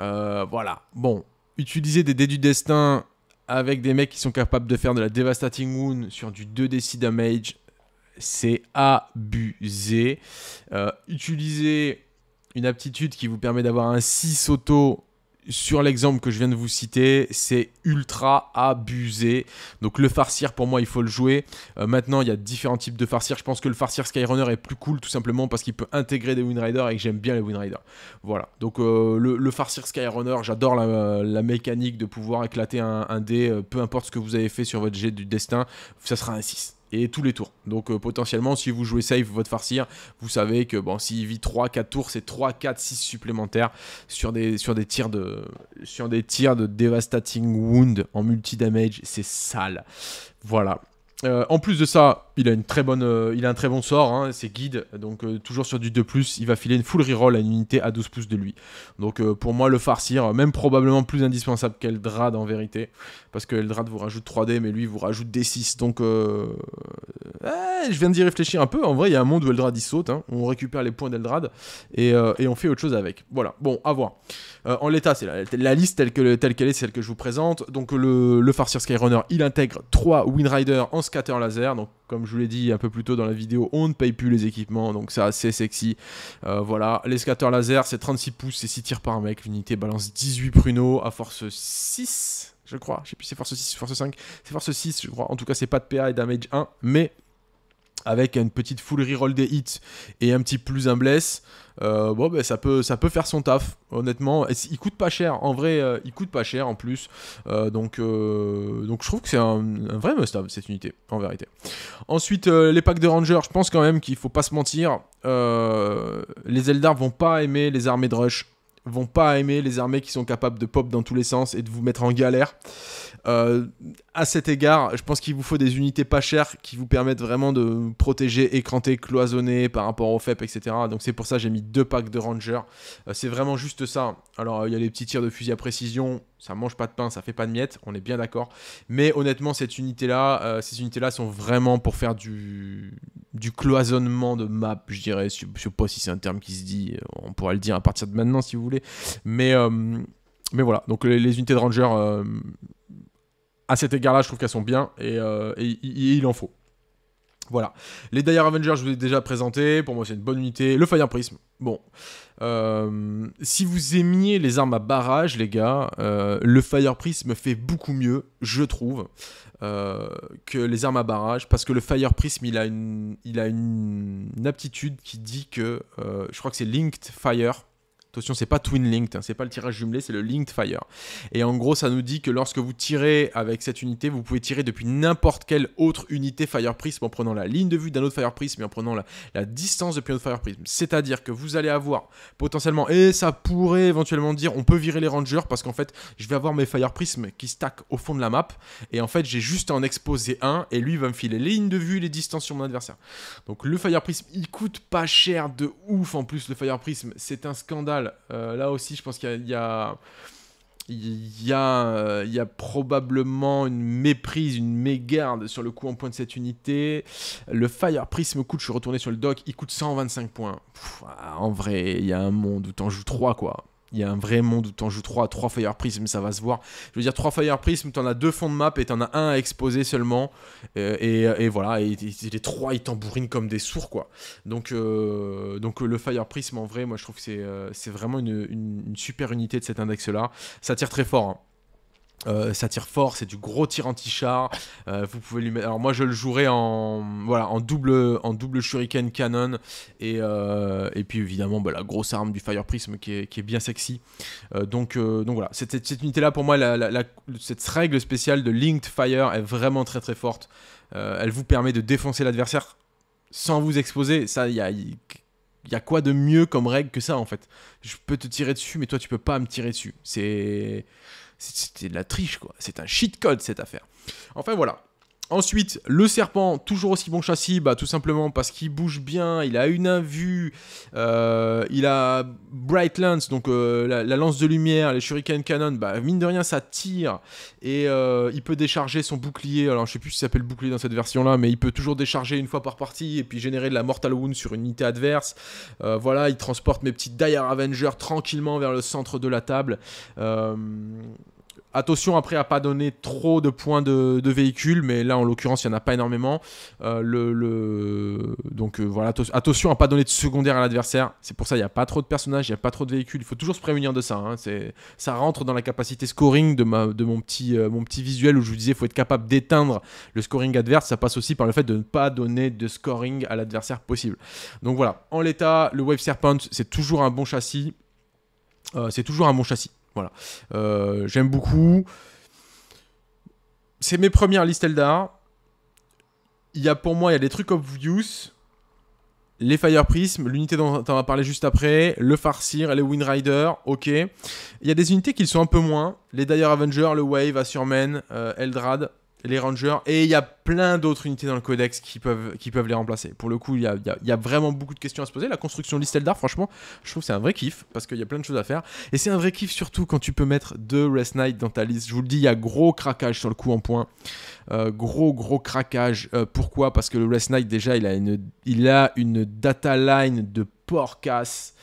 Euh, voilà. Bon, utiliser des dés du destin avec des mecs qui sont capables de faire de la Devastating Wound sur du 2d6 damage, c'est abusé. Euh, utiliser une aptitude qui vous permet d'avoir un 6 auto sur l'exemple que je viens de vous citer, c'est ultra abusé. Donc le farcir, pour moi, il faut le jouer. Euh, maintenant, il y a différents types de farcir. Je pense que le farcir Skyrunner est plus cool, tout simplement parce qu'il peut intégrer des Windriders et que j'aime bien les Windriders. Voilà. Donc euh, le, le, Skyrunner, j'adore la, mécanique de pouvoir éclater un, un dé, euh, peu importe ce que vous avez fait sur votre jet du destin, ça sera un 6 et tous les tours. Donc euh, potentiellement, si vous jouez safe votre farcir, vous savez que bon, s'il vit 3 4 tours, c'est 3 4 6 supplémentaires sur des sur des tirs de sur des tirs de devastating wound en multi damage, c'est sale. Voilà. Euh, en plus de ça, il a, une très bonne, euh, il a un très bon sort, hein, c'est guide, donc euh, toujours sur du 2+, il va filer une full reroll à une unité à 12 pouces de lui. Donc pour moi, le farcir, même probablement plus indispensable qu'Eldrad en vérité, parce que Eldrad vous rajoute 3D, mais lui vous rajoute D6, donc eh, je viens d'y réfléchir un peu, en vrai il y a un monde où Eldrad il saute, hein. on récupère les points d'Eldrad, et, on fait autre chose avec. Voilà, bon, à voir. en l'état, c'est la, liste telle qu'elle telle est, celle que je vous présente, donc le, farcir Skyrunner, il intègre 3 Windrider en Skyrunner, scatter laser. Donc, comme je vous l'ai dit un peu plus tôt dans la vidéo, on ne paye plus les équipements, donc c'est assez sexy. Euh, voilà, les scatter laser, c'est 36 pouces, c'est 6 tirs par mec. L'unité balance 18 pruneaux à force 6, je crois. Je sais plus, c'est force 6 force 5. C'est force 6, je crois. En tout cas, c'est pas de PA et damage 1, mais avec une petite full reroll des hits et un petit plus un bless, euh, bon, ben, ça, peut, ça peut faire son taf, honnêtement. Et il coûte pas cher, en vrai, euh, il coûte pas cher en plus. Euh, donc, donc je trouve que c'est un, vrai must-have cette unité, en vérité. Ensuite, les packs de Ranger, je pense quand même qu'il faut pas se mentir. les Eldar vont pas aimer les armées de rush vont pas aimer les armées qui sont capables de pop dans tous les sens et de vous mettre en galère. Euh, à cet égard, je pense qu'il vous faut des unités pas chères qui vous permettent vraiment de protéger, écranter, cloisonner par rapport au FEP, etc. Donc c'est pour ça que j'ai mis deux packs de Rangers. Euh, c'est vraiment juste ça. Alors euh, il y a les petits tirs de fusil à précision, ça mange pas de pain, ça fait pas de miettes, on est bien d'accord. Mais honnêtement, cette unité-là, ces unités-là sont vraiment pour faire du, cloisonnement de map, je dirais. Je, sais pas si c'est un terme qui se dit, on pourra le dire à partir de maintenant si vous voulez. Mais, mais voilà, donc les, les unités de Rangers à cet égard-là, je trouve qu'elles sont bien et, euh, il en faut. Voilà. Les Dire Avengers, je vous ai déjà présenté. Pour moi, c'est une bonne unité. Le Fire Prism. Bon. Euh, si vous aimiez les armes à barrage, les gars, euh, le Fire Prism fait beaucoup mieux, je trouve, que les armes à barrage. Parce que le Fire Prism, il a une, il a une, aptitude qui dit que. je crois que c'est Linked Fire. Attention, c'est pas twin linked, hein, c'est pas le tirage jumelé, c'est le linked fire. Et en gros, ça nous dit que lorsque vous tirez avec cette unité, vous pouvez tirer depuis n'importe quelle autre unité fire prism en prenant la ligne de vue d'un autre fire prism et en prenant la, distance depuis un autre fire prism. C'est-à-dire que vous allez avoir potentiellement, et ça pourrait éventuellement dire, on peut virer les rangers parce qu'en fait, je vais avoir mes fire prism qui stack au fond de la map et en fait, j'ai juste à en exposer un et lui va me filer les lignes de vue et les distances sur mon adversaire. Donc le fire prism, il coûte pas cher de ouf en plus le fire prism, c'est un scandale euh, là aussi, je pense qu'il y a, il il euh, a probablement une méprise, une mégarde sur le coup en point de cette unité. Le Fire Prism coûte, je suis retourné sur le doc, il coûte 125 points. en vrai, il y a un monde où t'en joues 3 quoi il y a un vrai monde où en joues 3 à 3 Fire Prism, ça va se voir. Je veux dire, 3 Fire Prism, en as deux fonds de map et en as un à exposer seulement. Euh, et, voilà, et, les trois, ils tambourinent comme des sourds, quoi. Donc, euh, donc le Fire Prism, en vrai, moi, je trouve que c'est, euh, vraiment une, super unité de cet index-là. Ça tire très fort. Hein. Euh, ça tire fort, c'est du gros tir anti-char. Euh, vous pouvez lui mettre. Alors moi je le jouerai en voilà en double en double shuriken cannon euh, et, puis évidemment bah, la grosse arme du fire prism qui est, bien sexy. donc donc voilà cette, cette, unité là pour moi cette règle spéciale de linked fire est vraiment très très forte. elle vous permet de défoncer l'adversaire sans vous exposer. Ça il y a a quoi de mieux comme règle que ça en fait Je peux te tirer dessus, mais toi tu peux pas me tirer dessus. C'est c'était de la triche, quoi. C'est un cheat code, cette affaire. Enfin, voilà. Ensuite, le serpent, toujours aussi bon châssis, bah, tout simplement parce qu'il bouge bien, il a une invue, euh, il a Bright Lance, donc euh, la, lance de lumière, les Shuriken Cannon, bah, mine de rien, ça tire et euh, il peut décharger son bouclier. Alors, je sais plus si ça s'appelle bouclier dans cette version là, mais il peut toujours décharger une fois par partie et puis générer de la Mortal Wound sur une unité adverse. voilà, il transporte mes petits Dire Avengers tranquillement vers le centre de la table. Attention après à pas donner trop de points de, véhicules, véhicule, mais là en l'occurrence il n'y en a pas énormément. Euh, le, Donc euh, voilà, attention à pas donner de secondaire à l'adversaire. C'est pour ça il n'y a pas trop de personnages, il n'y a pas trop de véhicules. Il faut toujours se prévenir de ça. Hein. Ça rentre dans la capacité scoring de, ma... de mon, petit, euh, mon petit visuel où je vous disais faut être capable d'éteindre le scoring adverse. Ça passe aussi par le fait de ne pas donner de scoring à l'adversaire possible. Donc voilà, en l'état, le Wave Serpent c'est toujours un bon châssis. c'est toujours un bon châssis. Voilà. Euh, j'aime beaucoup. C'est mes premières listes Eldar. Il y a pour moi, il y a des trucs obvious. Les Fire Prism, l'unité dont on va parler juste après, le farcir, les Windrider, ok. Il y a des unités qui sont un peu moins, les Dire Avenger, le Wave, Assurman, euh, Eldrad, les Rangers, et il y a plein d'autres unités dans le codex qui peuvent, qui peuvent les remplacer. Pour le coup, il y a, y a, vraiment beaucoup de questions à se poser. La construction Eldar, franchement, je trouve que c'est un vrai kiff, parce qu'il y a plein de choses à faire. Et c'est un vrai kiff surtout quand tu peux mettre deux Rest Knight dans ta liste. Je vous le dis, il y a gros craquage sur le coup en point. Euh, gros, gros craquage. Euh, pourquoi Parce que le Rest Knight, déjà, il a une, il a une data line de porcasse.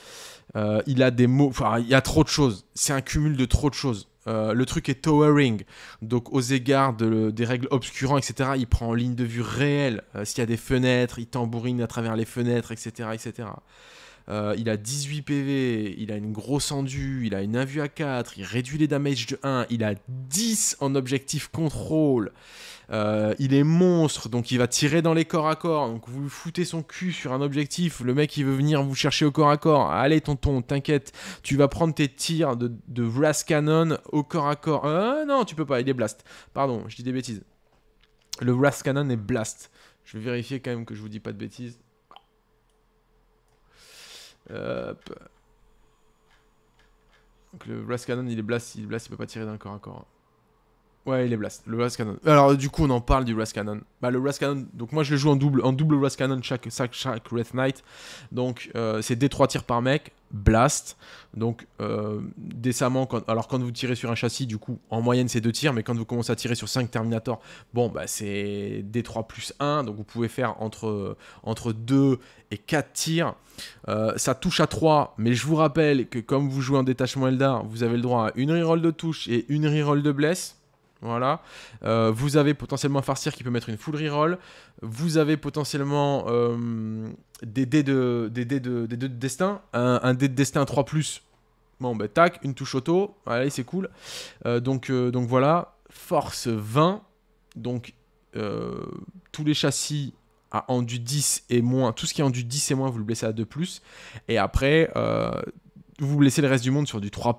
Euh, il a des mots, enfin, il y a trop de choses. C'est un cumul de trop de choses. Euh, le truc est towering, donc aux égards des règles obscurant, etc. Il prend en ligne de vue réelle. Euh, s'il y a des fenêtres, il tambourine à travers les fenêtres, etc., etc. Euh, il a 18 PV, il a une grosse endu, il a une invue à 4, il réduit les damages de 1, il a 10 en objectif contrôle. Euh, il est monstre, donc il va tirer dans les corps à corps. Donc vous foutez son cul sur un objectif, le mec il veut venir vous chercher au corps à corps. Allez tonton, t'inquiète, tu vas prendre tes tirs de, de cannon au corps à corps. Euh, non, tu peux pas, il est blast. Pardon, je dis des bêtises. Le Wrath cannon est blast. Je vais vérifier quand même que je vous dis pas de bêtises. Euh, donc le Blast Cannon, il est Blast, il Blast, peut pas tirer d'un corps à corps. Ouais, il est Blast, le Blast Cannon. Alors du coup, on en parle du Blast Cannon. Bah le Blast donc moi je le joue en double, en double Cannon chaque, chaque, Knight. Donc euh, c'est D3 tirs par mec, blast. Donc euh, décemment, alors quand vous tirez sur un châssis, du coup, en moyenne c'est deux tirs, mais quand vous commencez à tirer sur 5 Terminator, bon, bah, c'est D3 plus 1, donc vous pouvez faire entre, entre 2 et 4 tirs. Euh, ça touche à 3, mais je vous rappelle que comme vous jouez en détachement Eldar, vous avez le droit à une reroll de touche et une reroll de bless. Voilà. Euh, vous avez potentiellement Farcir qui peut mettre une full reroll. Vous avez potentiellement euh, des, dés de, des, dés dés de destin. Un, un, de destin 3. Bon, bah, tac, une touche auto. Allez, c'est cool. Euh, donc, donc voilà. Force 20. Donc tous les châssis à du 10 et moins. Tout ce qui est du 10 et moins, vous le blessez à 2. Et après, vous blessez le reste du monde sur du 3.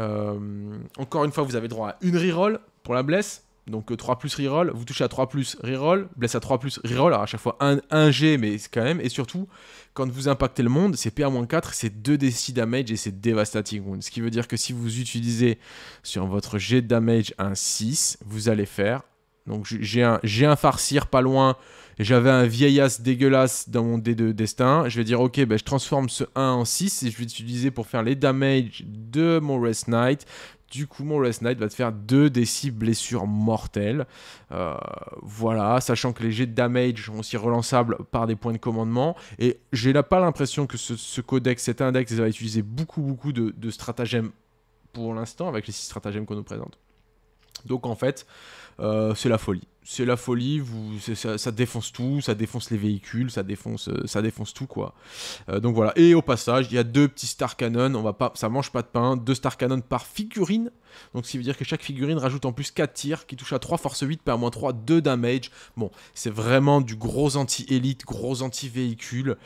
Euh, encore une fois, vous avez droit à une reroll pour la blesse. Donc 3 euh, plus reroll, vous touchez à 3 plus reroll, blesse à 3 plus reroll, alors à chaque fois 1, G, mais c'est quand même, et surtout, quand vous impactez le monde, c'est PA-4, c'est 2d6 damage et c'est devastating wound. Ce qui veut dire que si vous utilisez sur votre G de damage un 6, vous allez faire. Donc j'ai un, un farcir pas loin j'avais un vieil As dégueulasse dans mon dé de destin, je vais dire ok, ben je transforme ce 1 en 6 et je vais l'utiliser pour faire les damages de mon Rest Knight. Du coup, mon Rest Knight va te faire 2 des 6 blessures mortelles. Euh, voilà, sachant que les jets de damage sont aussi relançables par des points de commandement. Et j'ai là pas l'impression que ce, codex, cet index, va utiliser beaucoup, beaucoup de, de stratagèmes pour l'instant, avec les 6 stratagèmes qu'on nous présente. Donc en fait, euh, c'est la folie. C'est la folie, vous, ça, défonce tout, ça défonce les véhicules, ça défonce, euh, ça défonce tout quoi. Euh, donc voilà. Et au passage, il y a deux petits Star Cannon, on va pas, ça mange pas de pain, deux Star Cannon par figurine. Donc ce qui veut dire que chaque figurine rajoute en plus 4 tirs qui touchent à 3 force 8, par moins 3, 2 damage. Bon, c'est vraiment du gros anti-élite, gros anti-véhicule.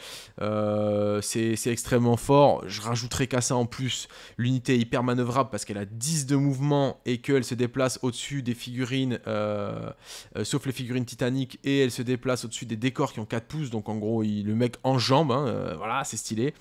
c'est extrêmement fort. Je rajouterai qu'à ça en plus, l'unité est hyper manœuvrable parce qu'elle a 10 de mouvement et qu'elle se déplace au-dessus des figurines euh, euh, sauf les figurines Titanic, et elle se déplace au-dessus des décors qui ont 4 pouces, donc en gros, le mec en jambes hein, euh, voilà, c'est stylé.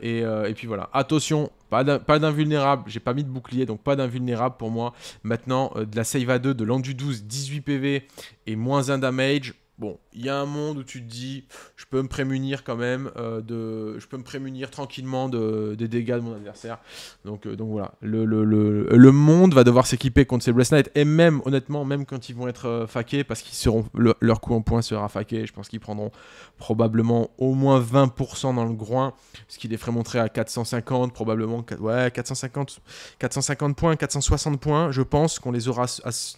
Et, puis voilà, attention, pas d'invulnérable, j'ai pas mis de bouclier, donc pas d'invulnérable pour moi. Maintenant, de la save à 2, de l'endu 12, 18 PV et moins 1 damage, Bon, il y a un monde où tu te dis, je peux me prémunir quand même, euh, de, je peux me prémunir tranquillement de, des dégâts de mon adversaire. Donc, euh, donc voilà, le, monde va devoir s'équiper contre ces Blast Knights, et même, honnêtement, même quand ils vont être euh, faqués, parce qu'ils seront, leur coup en point sera faqué, je pense qu'ils prendront probablement au moins 20% dans le groin, ce qui les ferait montrer à 450, probablement, ouais, 450, 450 points, 460 points, je pense qu'on les aura à ce,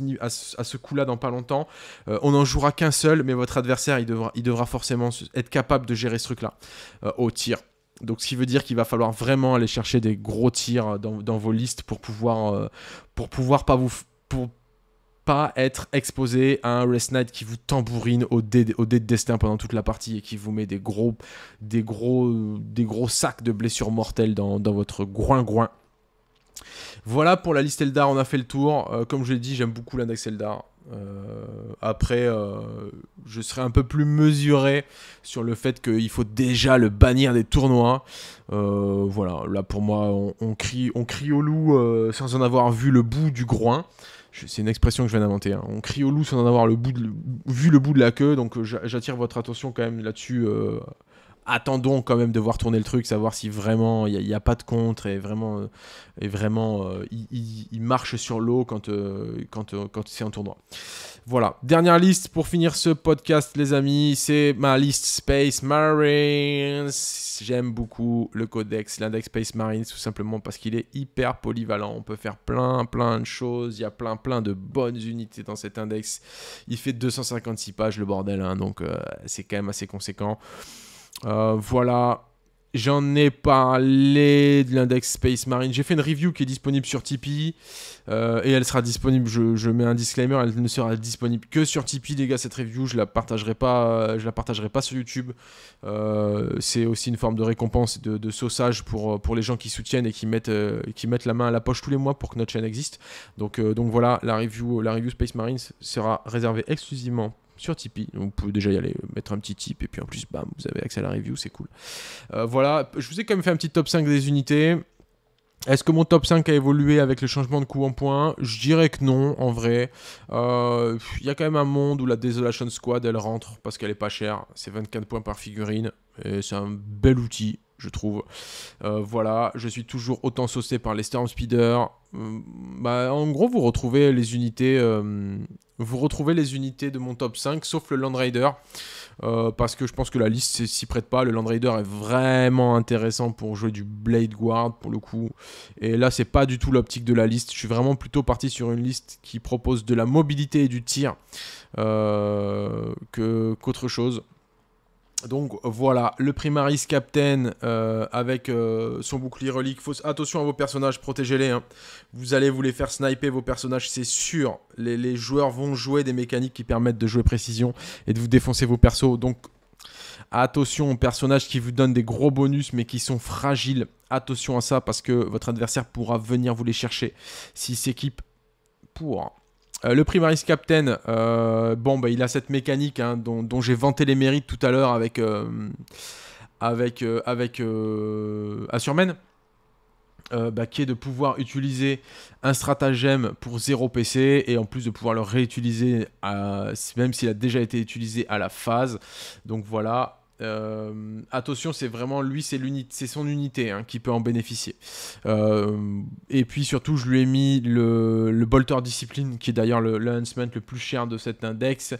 ce, coup-là dans pas longtemps. on n'en jouera qu'un seul, mais votre adversaire, il devra, forcément être capable de gérer ce truc-là euh, au tir. Donc ce qui veut dire qu'il va falloir vraiment aller chercher des gros tirs euh, dans, vos listes pour pouvoir, euh, pour pouvoir pas vous... Pour, pas être exposé à un Rest Knight qui vous tambourine au dé, dé de destin pendant toute la partie et qui vous met des gros, des gros, des gros sacs de blessures mortelles dans votre groin-groin. Voilà pour la liste Eldar, on a fait le tour. Euh, comme je l'ai dit, j'aime beaucoup l'index Eldar. Euh, après, euh, je serai un peu plus mesuré sur le fait qu'il faut déjà le bannir des tournois. voilà, là pour moi, on, crie, on crie au loup sans en avoir vu le bout du groin. C'est une expression que je viens d'inventer. Hein. On crie au loup sans en avoir le bout de, vu le bout de la queue. Donc j'attire votre attention quand même là-dessus attendons quand même de voir tourner le truc, savoir si vraiment il n'y a, pas de contre et vraiment, euh, et vraiment euh, il, marche sur l'eau quand, euh, quand, quand c'est un tournoi. Voilà, dernière liste pour finir ce podcast, les amis, c'est ma liste Space Marines. J'aime beaucoup le codex, l'index Space Marines, tout simplement parce qu'il est hyper polyvalent. On peut faire plein, plein de choses. Il y a plein, plein de bonnes unités dans cet index. Il fait 256 pages, le bordel, hein, donc c'est quand même assez conséquent. Euh, voilà. J'en ai parlé de l'index Space Marine. J'ai fait une review qui est disponible sur Tipeee. Euh, et elle sera disponible, je, mets un disclaimer, elle ne sera disponible que sur Tipeee, les gars, cette review. Je la partagerai pas, euh, je la partagerai pas sur YouTube. c'est aussi une forme de récompense, de, de pour, pour les gens qui soutiennent et qui mettent, qui mettent la main à la poche tous les mois pour que notre chaîne existe. Donc, donc voilà, la review, la review Space Marine sera réservée exclusivement sur Tipeee. vous pouvez déjà y aller, mettre un petit tip, et puis en plus, bam, vous avez accès à la review, c'est cool. Euh, voilà, je vous ai quand même fait un petit top 5 des unités. Est-ce que mon top 5 a évolué avec le changement de coût en points Je dirais que non, en vrai. Euh, il y a quand même un monde où la Desolation Squad, elle rentre parce qu'elle est pas chère. C'est 24 points par figurine. Et c'est un bel outil je trouve. Euh, voilà, je suis toujours autant saucé par les Storm Speeder. Euh, bah, en gros, vous retrouvez les unités, euh, vous retrouvez les unités de mon top 5, sauf le Land Raider, parce que je pense que la liste s'y prête pas. Le Land Raider est vraiment intéressant pour jouer du Blade Guard pour le coup, et là c'est pas du tout l'optique de la liste. Je suis vraiment plutôt parti sur une liste qui propose de la mobilité et du tir que qu'autre chose. Donc voilà, le Primaris Captain euh, avec euh, son bouclier relique. Attention à vos personnages, protégez-les. Hein. Vous allez vous les faire sniper, vos personnages, c'est sûr. Les, les, joueurs vont jouer des mécaniques qui permettent de jouer précision et de vous défoncer vos persos. Donc attention aux personnages qui vous donnent des gros bonus mais qui sont fragiles. Attention à ça parce que votre adversaire pourra venir vous les chercher s'il s'équipe pour euh, le Primaris Captain, euh, bon, bah, il a cette mécanique hein, dont, j'ai vanté les mérites tout à l'heure avec, euh, avec, avec Assurman. Bah, qui est de pouvoir utiliser un stratagème pour 0 PC et en plus de pouvoir le réutiliser même s'il a déjà été utilisé à la phase. Donc voilà, euh, attention, c'est vraiment lui, c'est c'est son unité hein, qui peut en bénéficier. Euh, et puis surtout, je lui ai mis le, Bolter Discipline, qui est d'ailleurs le, le le plus cher de cet index,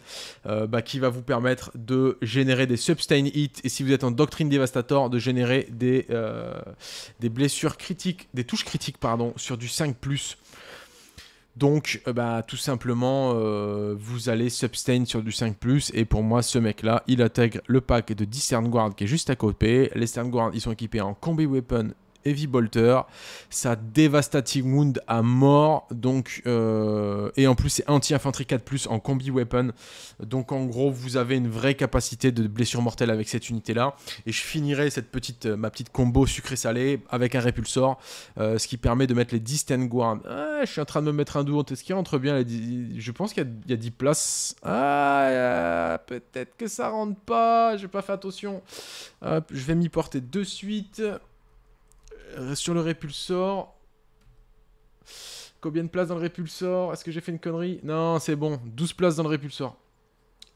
euh, bah, qui va vous permettre de générer des sustain hits, et si vous êtes en Doctrine Devastator, de générer des, blessures critiques, des touches critiques, pardon, sur du 5+. Donc, euh, bah, tout simplement, euh, vous allez sustain sur du 5 ⁇ et pour moi, ce mec-là, il intègre le pack de 10 Guard qui est juste à côté. Les Guard, ils sont équipés en Combi Weapon Heavy Bolter. Ça Devastating Wound à mort. Donc, euh, et en plus, c'est anti-infanterie 4 en combi weapon. Donc, en gros, vous avez une vraie capacité de blessure mortelle avec cette unité-là. Et je finirai cette petite, euh, ma petite combo sucré-salé avec un répulsor, euh, ce qui permet de mettre les 10 Ten ah, je suis en train de me mettre un doute. Est-ce qu'il rentre bien Je pense qu'il y, a 10 places. Ah, peut-être que ça rentre pas. Je J'ai pas fait attention. je vais m'y porter de suite. Euh, sur le répulsor. Combien de places dans le répulsor Est-ce que j'ai fait une connerie Non, c'est bon. 12 places dans le répulsor.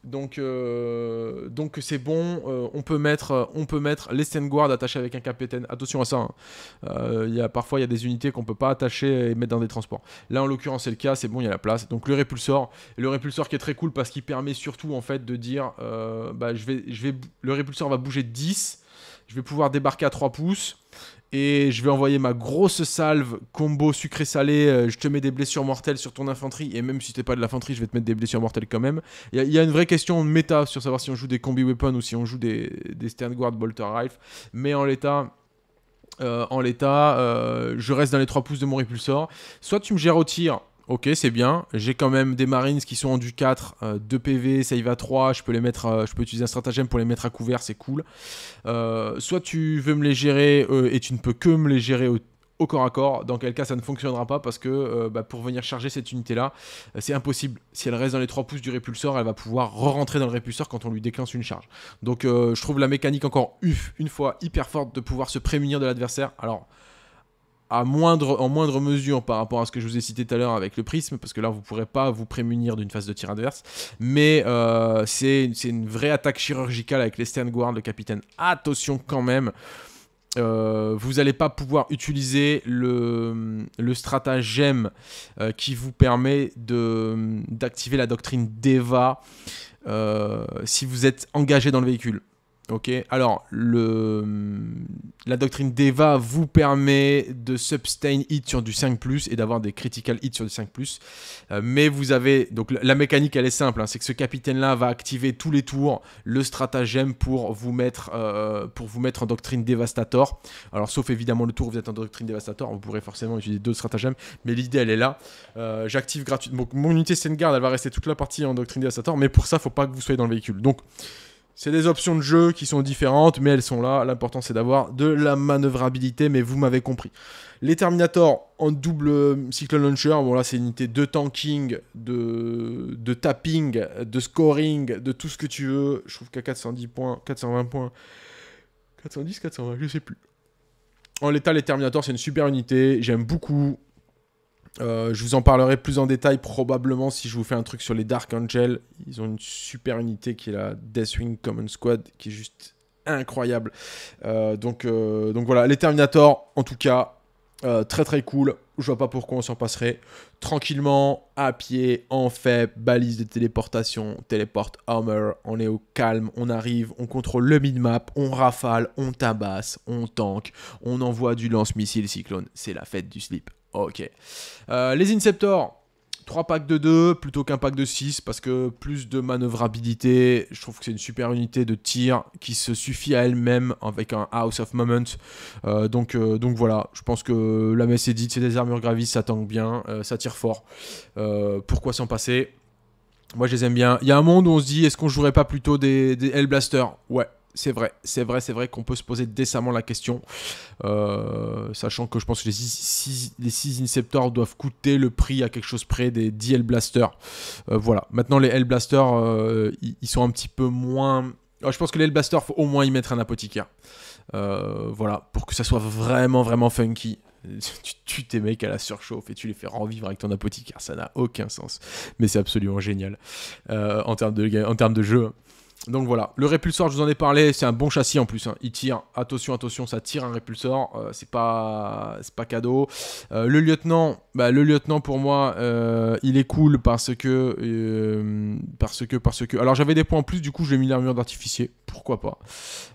Donc euh, donc c'est bon, euh, on peut mettre on peut mettre les stand Guard attachés avec un capitaine. Attention à ça. Hein. parfois il y a des unités qu'on peut pas attacher et mettre dans des transports. Là en l'occurrence c'est le cas, c'est bon, il y a la place. Donc le répulsor, le répulsor qui est très cool parce qu'il permet surtout en fait de dire bah, je vais je vais le répulsor va bouger 10, je vais pouvoir débarquer à 3 pouces et je vais envoyer ma grosse salve combo sucré salé. Euh, je te mets des blessures mortelles sur ton infanterie et même si t'es pas de l'infanterie, je vais te mettre des blessures mortelles quand même. Il y, a une vraie question de méta sur savoir si on joue des combi weapons ou si on joue des, Stern Guard Bolter Rifle, mais en l'état. Euh, en l'état, euh, je reste dans les 3 pouces de mon répulsor. Soit tu me gères au tir, ok, c'est bien. J'ai quand même des Marines qui sont en du 4, 2 PV, ça save à 3. Je peux, les mettre, euh, je peux utiliser un stratagème pour les mettre à couvert, c'est cool. Euh, soit tu veux me les gérer euh, et tu ne peux que me les gérer au, corps à corps, dans quel cas ça ne fonctionnera pas parce que bah, pour venir charger cette unité-là, c'est impossible. Si elle reste dans les 3 pouces du répulseur, elle va pouvoir re-rentrer dans le répulseur quand on lui déclenche une charge. Donc je trouve la mécanique encore une fois hyper forte de pouvoir se prémunir de l'adversaire. Alors moindre, en moindre mesure par rapport à ce que je vous ai cité tout à l'heure avec le prisme, parce que là vous ne pourrez pas vous prémunir d'une phase de tir adverse, mais euh, c'est une vraie attaque chirurgicale avec les Guard, le capitaine. Attention quand même, euh, vous n'allez pas pouvoir utiliser le, le stratagème euh, qui vous permet d'activer la doctrine d'Eva si vous êtes engagé dans le véhicule. Ok, alors la doctrine d'Eva vous permet de sustain hit sur du 5+, et d'avoir des critical hit sur du 5+. Euh, mais vous avez, donc la, mécanique elle est simple, hein. c'est que ce capitaine-là va activer tous les tours le stratagème pour vous mettre, euh, pour vous mettre en doctrine dévastator. Alors sauf évidemment le tour où vous êtes en doctrine dévastator, vous pourrez forcément utiliser deux stratagèmes, mais l'idée elle est là. Euh, j'active gratuitement, mon unité Senguard elle va rester toute la partie en doctrine dévastator, mais pour ça il ne faut pas que vous soyez dans le véhicule. Donc... C'est des options de jeu qui sont différentes, mais elles sont là. L'important, c'est d'avoir de la manœuvrabilité, mais vous m'avez compris. Les Terminators en double Cyclone launcher, bon là c'est une unité de tanking, de, de tapping, de scoring, de tout ce que tu veux. Je trouve qu'à 410 points, 420 points, 410, 420, je sais plus. En l'état, les Terminators, c'est une super unité, j'aime beaucoup. Euh, je vous en parlerai plus en détail probablement si je vous fais un truc sur les Dark Angel. Ils ont une super unité qui est la Deathwing Common Squad qui est juste incroyable. Euh, donc, euh, donc voilà, les Terminators en tout cas, très très cool. Je vois pas pourquoi on s'en passerait. Tranquillement, à pied, en fait, balise de téléportation, téléporte armor, on est au calme, on arrive, on contrôle le mid-map, on rafale, on tabasse, on tank, on envoie du lance-missile cyclone. C'est la fête du slip. Ok. Euh, les Inceptors, 3 packs de 2 plutôt qu'un pack de 6 parce que plus de manœuvrabilité. Je trouve que c'est une super unité de tir qui se suffit à elle-même avec un House of Moment. Euh, donc, euh, donc voilà, je pense que la messe est dite c'est des armures gravis, ça tank bien, ça tire fort. pourquoi s'en passer Moi je les aime bien. Il y a un monde où on se dit est-ce qu'on jouerait pas plutôt des, des Hellblasters Ouais, c'est vrai, c'est vrai, c'est vrai qu'on peut se poser décemment la question, euh, sachant que je pense que les 6 Inceptors doivent coûter le prix à quelque chose près des 10 Hellblasters. Euh, voilà, maintenant les Hellblasters, Blasters euh, ils sont un petit peu moins... je pense que les Hellblasters, faut au moins y mettre un apothicaire. voilà, pour que ça soit vraiment, vraiment funky *laughs* tu tes mecs à la surchauffe et tu les fais revivre avec ton apothicaire, ça n'a aucun sens. Mais c'est absolument génial en de, en termes de jeu. Hein. Donc voilà, le répulsor, je vous en ai parlé, c'est un bon châssis en plus. Hein. Il tire, attention, attention, ça tire un répulsor, euh, c'est pas, pas cadeau. Euh, le lieutenant, bah, le lieutenant pour moi, euh, il est cool parce que, parce que, parce que. Alors j'avais des points en plus, du coup je l'ai mis l'armure d'artificier, pourquoi pas.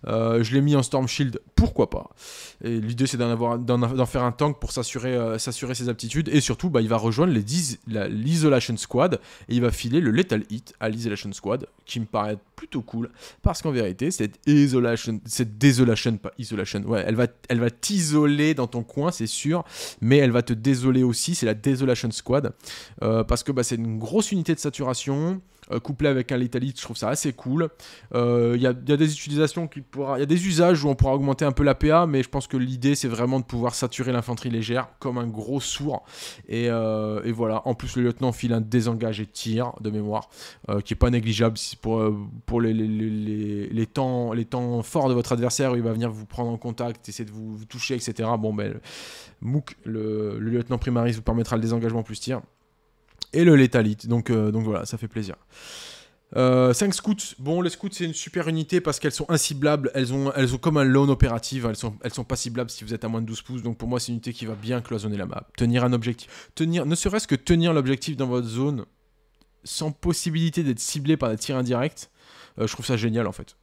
je l'ai mis en storm shield, pourquoi pas. Et l'idée c'est d'en avoir, d'en, faire un tank pour s'assurer, s'assurer ses aptitudes et surtout, bah, il va rejoindre l'isolation squad et il va filer le lethal hit à l'isolation squad, qui me paraît plutôt cool parce qu'en vérité, cette isolation, cette désolation, pas isolation, ouais, elle va, elle va t'isoler dans ton coin, c'est sûr, mais elle va te désoler aussi. C'est la Désolation Squad euh, parce que bah, c'est une grosse unité de saturation. Euh, couplé avec un l'italite, je trouve ça assez cool. Il euh, y, a des utilisations qui pourra, il y a des usages où on pourra augmenter un peu l'APA, mais je pense que l'idée c'est vraiment de pouvoir saturer l'infanterie légère comme un gros sourd. Et, euh, voilà. En plus, le lieutenant file un désengage et tire de mémoire, qui est pas négligeable pour pour les, les, temps les temps forts de votre adversaire où il va venir vous prendre en contact, essayer de vous, toucher, etc. Bon ben, le, le lieutenant primaris vous permettra le désengagement plus tir et le Létalite. Donc, euh, donc voilà, ça fait plaisir. 5 euh, scouts. Bon, les scouts, c'est une super unité parce qu'elles sont inciblables. Elles ont, elles ont comme un loan opérative. Elles sont, elles sont pas ciblables si vous êtes à moins de 12 pouces. Donc pour moi, c'est une unité qui va bien cloisonner la map. Tenir un objectif. Tenir, ne serait-ce que tenir l'objectif dans votre zone sans possibilité d'être ciblé par des tirs indirects. Euh, je trouve ça génial en fait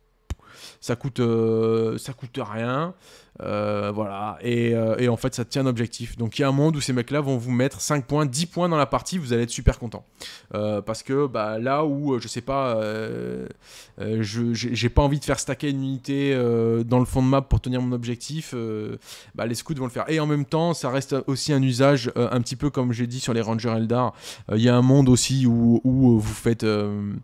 ça coûte, euh, ça coûte rien. Euh, voilà, euh, et, en fait, ça tient l'objectif Donc, il y a un monde où ces mecs-là vont vous mettre 5 points, 10 points dans la partie, vous allez être super content. parce que bah, là où, je sais pas, j'ai pas envie de faire stacker une unité dans le fond de map pour tenir mon objectif, bah, les scouts vont le faire. Et en même temps, ça reste aussi un usage un petit peu comme j'ai dit sur les Rangers Eldar. Il y a un monde aussi où, vous, faites, vous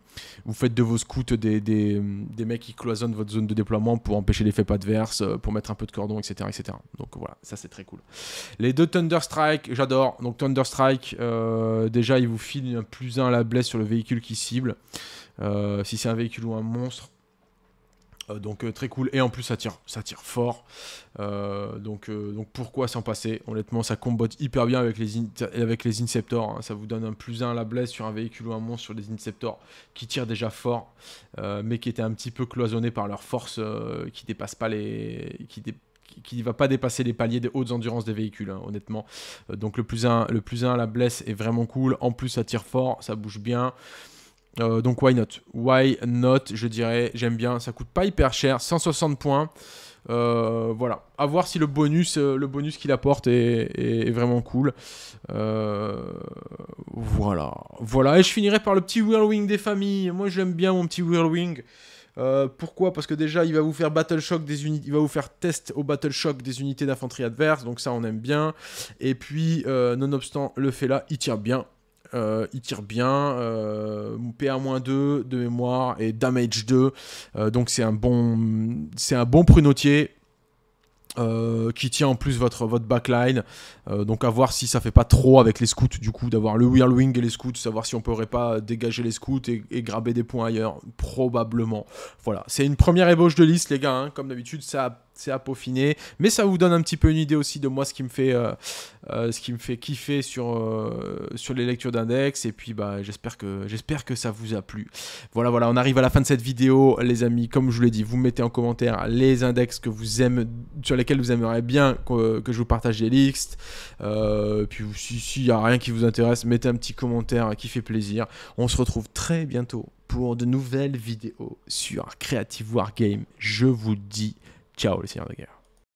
faites de vos scouts des, des mecs qui cloisonnent votre zone de déploiement pour empêcher l'effet pas adverse, euh, pour mettre un peu de cordon, etc. etc. Donc voilà, ça c'est très cool. Les deux thunder strike j'adore. Donc thunder strike euh, déjà il vous file un plus un à la blesse sur le véhicule qui cible. Euh, si c'est un véhicule ou un monstre, euh, donc euh, très cool. Et en plus, ça tire, ça tire fort. Euh, donc, donc pourquoi s'en passer Honnêtement, ça combote hyper bien avec les, avec les Inceptors. Hein. Ça vous donne un plus 1 à la blesse sur un véhicule ou un monstre sur les Inceptors qui tirent déjà fort, mais qui étaient un petit peu cloisonnés par leur force qui dépasse pas les. Qui qui ne va pas dépasser les paliers des hautes endurances des véhicules, hein, honnêtement. donc le plus 1, à la blesse est vraiment cool. En plus, ça tire fort, ça bouge bien. Euh, donc why not Why not Je dirais, j'aime bien. Ça coûte pas hyper cher, 160 points. Euh, voilà, à voir si le bonus, euh, le bonus qu'il apporte est, vraiment cool. voilà, voilà. Et je finirai par le petit Whirlwing des familles. Moi, j'aime bien mon petit Whirlwing. pourquoi Parce que déjà, il va vous faire battle des unités, il va vous faire test au battle shock des unités d'infanterie adverse, donc ça on aime bien. Et puis, nonobstant le fait là, il tire bien. Euh, il tire bien, euh, PA-2 de mémoire et Damage 2. Euh, donc c'est un bon, c'est un bon prunotier. Euh, qui tient en plus votre, votre backline. donc à voir si ça fait pas trop avec les scouts, du coup, d'avoir le Whirlwing et les scouts, savoir si on pourrait pas dégager les scouts et, et graber des points ailleurs. Probablement. Voilà, c'est une première ébauche de liste, les gars. Hein. Comme d'habitude, ça c'est à peaufiner. Mais ça vous donne un petit peu une idée aussi de moi ce qui me fait, euh, euh, ce qui me fait kiffer sur, euh, sur les lectures d'index. Et puis bah, j'espère que, que ça vous a plu. Voilà, voilà, on arrive à la fin de cette vidéo, les amis. Comme je vous l'ai dit, vous mettez en commentaire les index que vous aimez, sur lesquels vous aimeriez bien que, je vous partage des listes. puis s'il si n'y a rien qui vous intéresse, mettez un petit commentaire qui fait plaisir. On se retrouve très bientôt pour de nouvelles vidéos sur Creative Wargame. Je vous dis Ciao les seigneurs de guerre.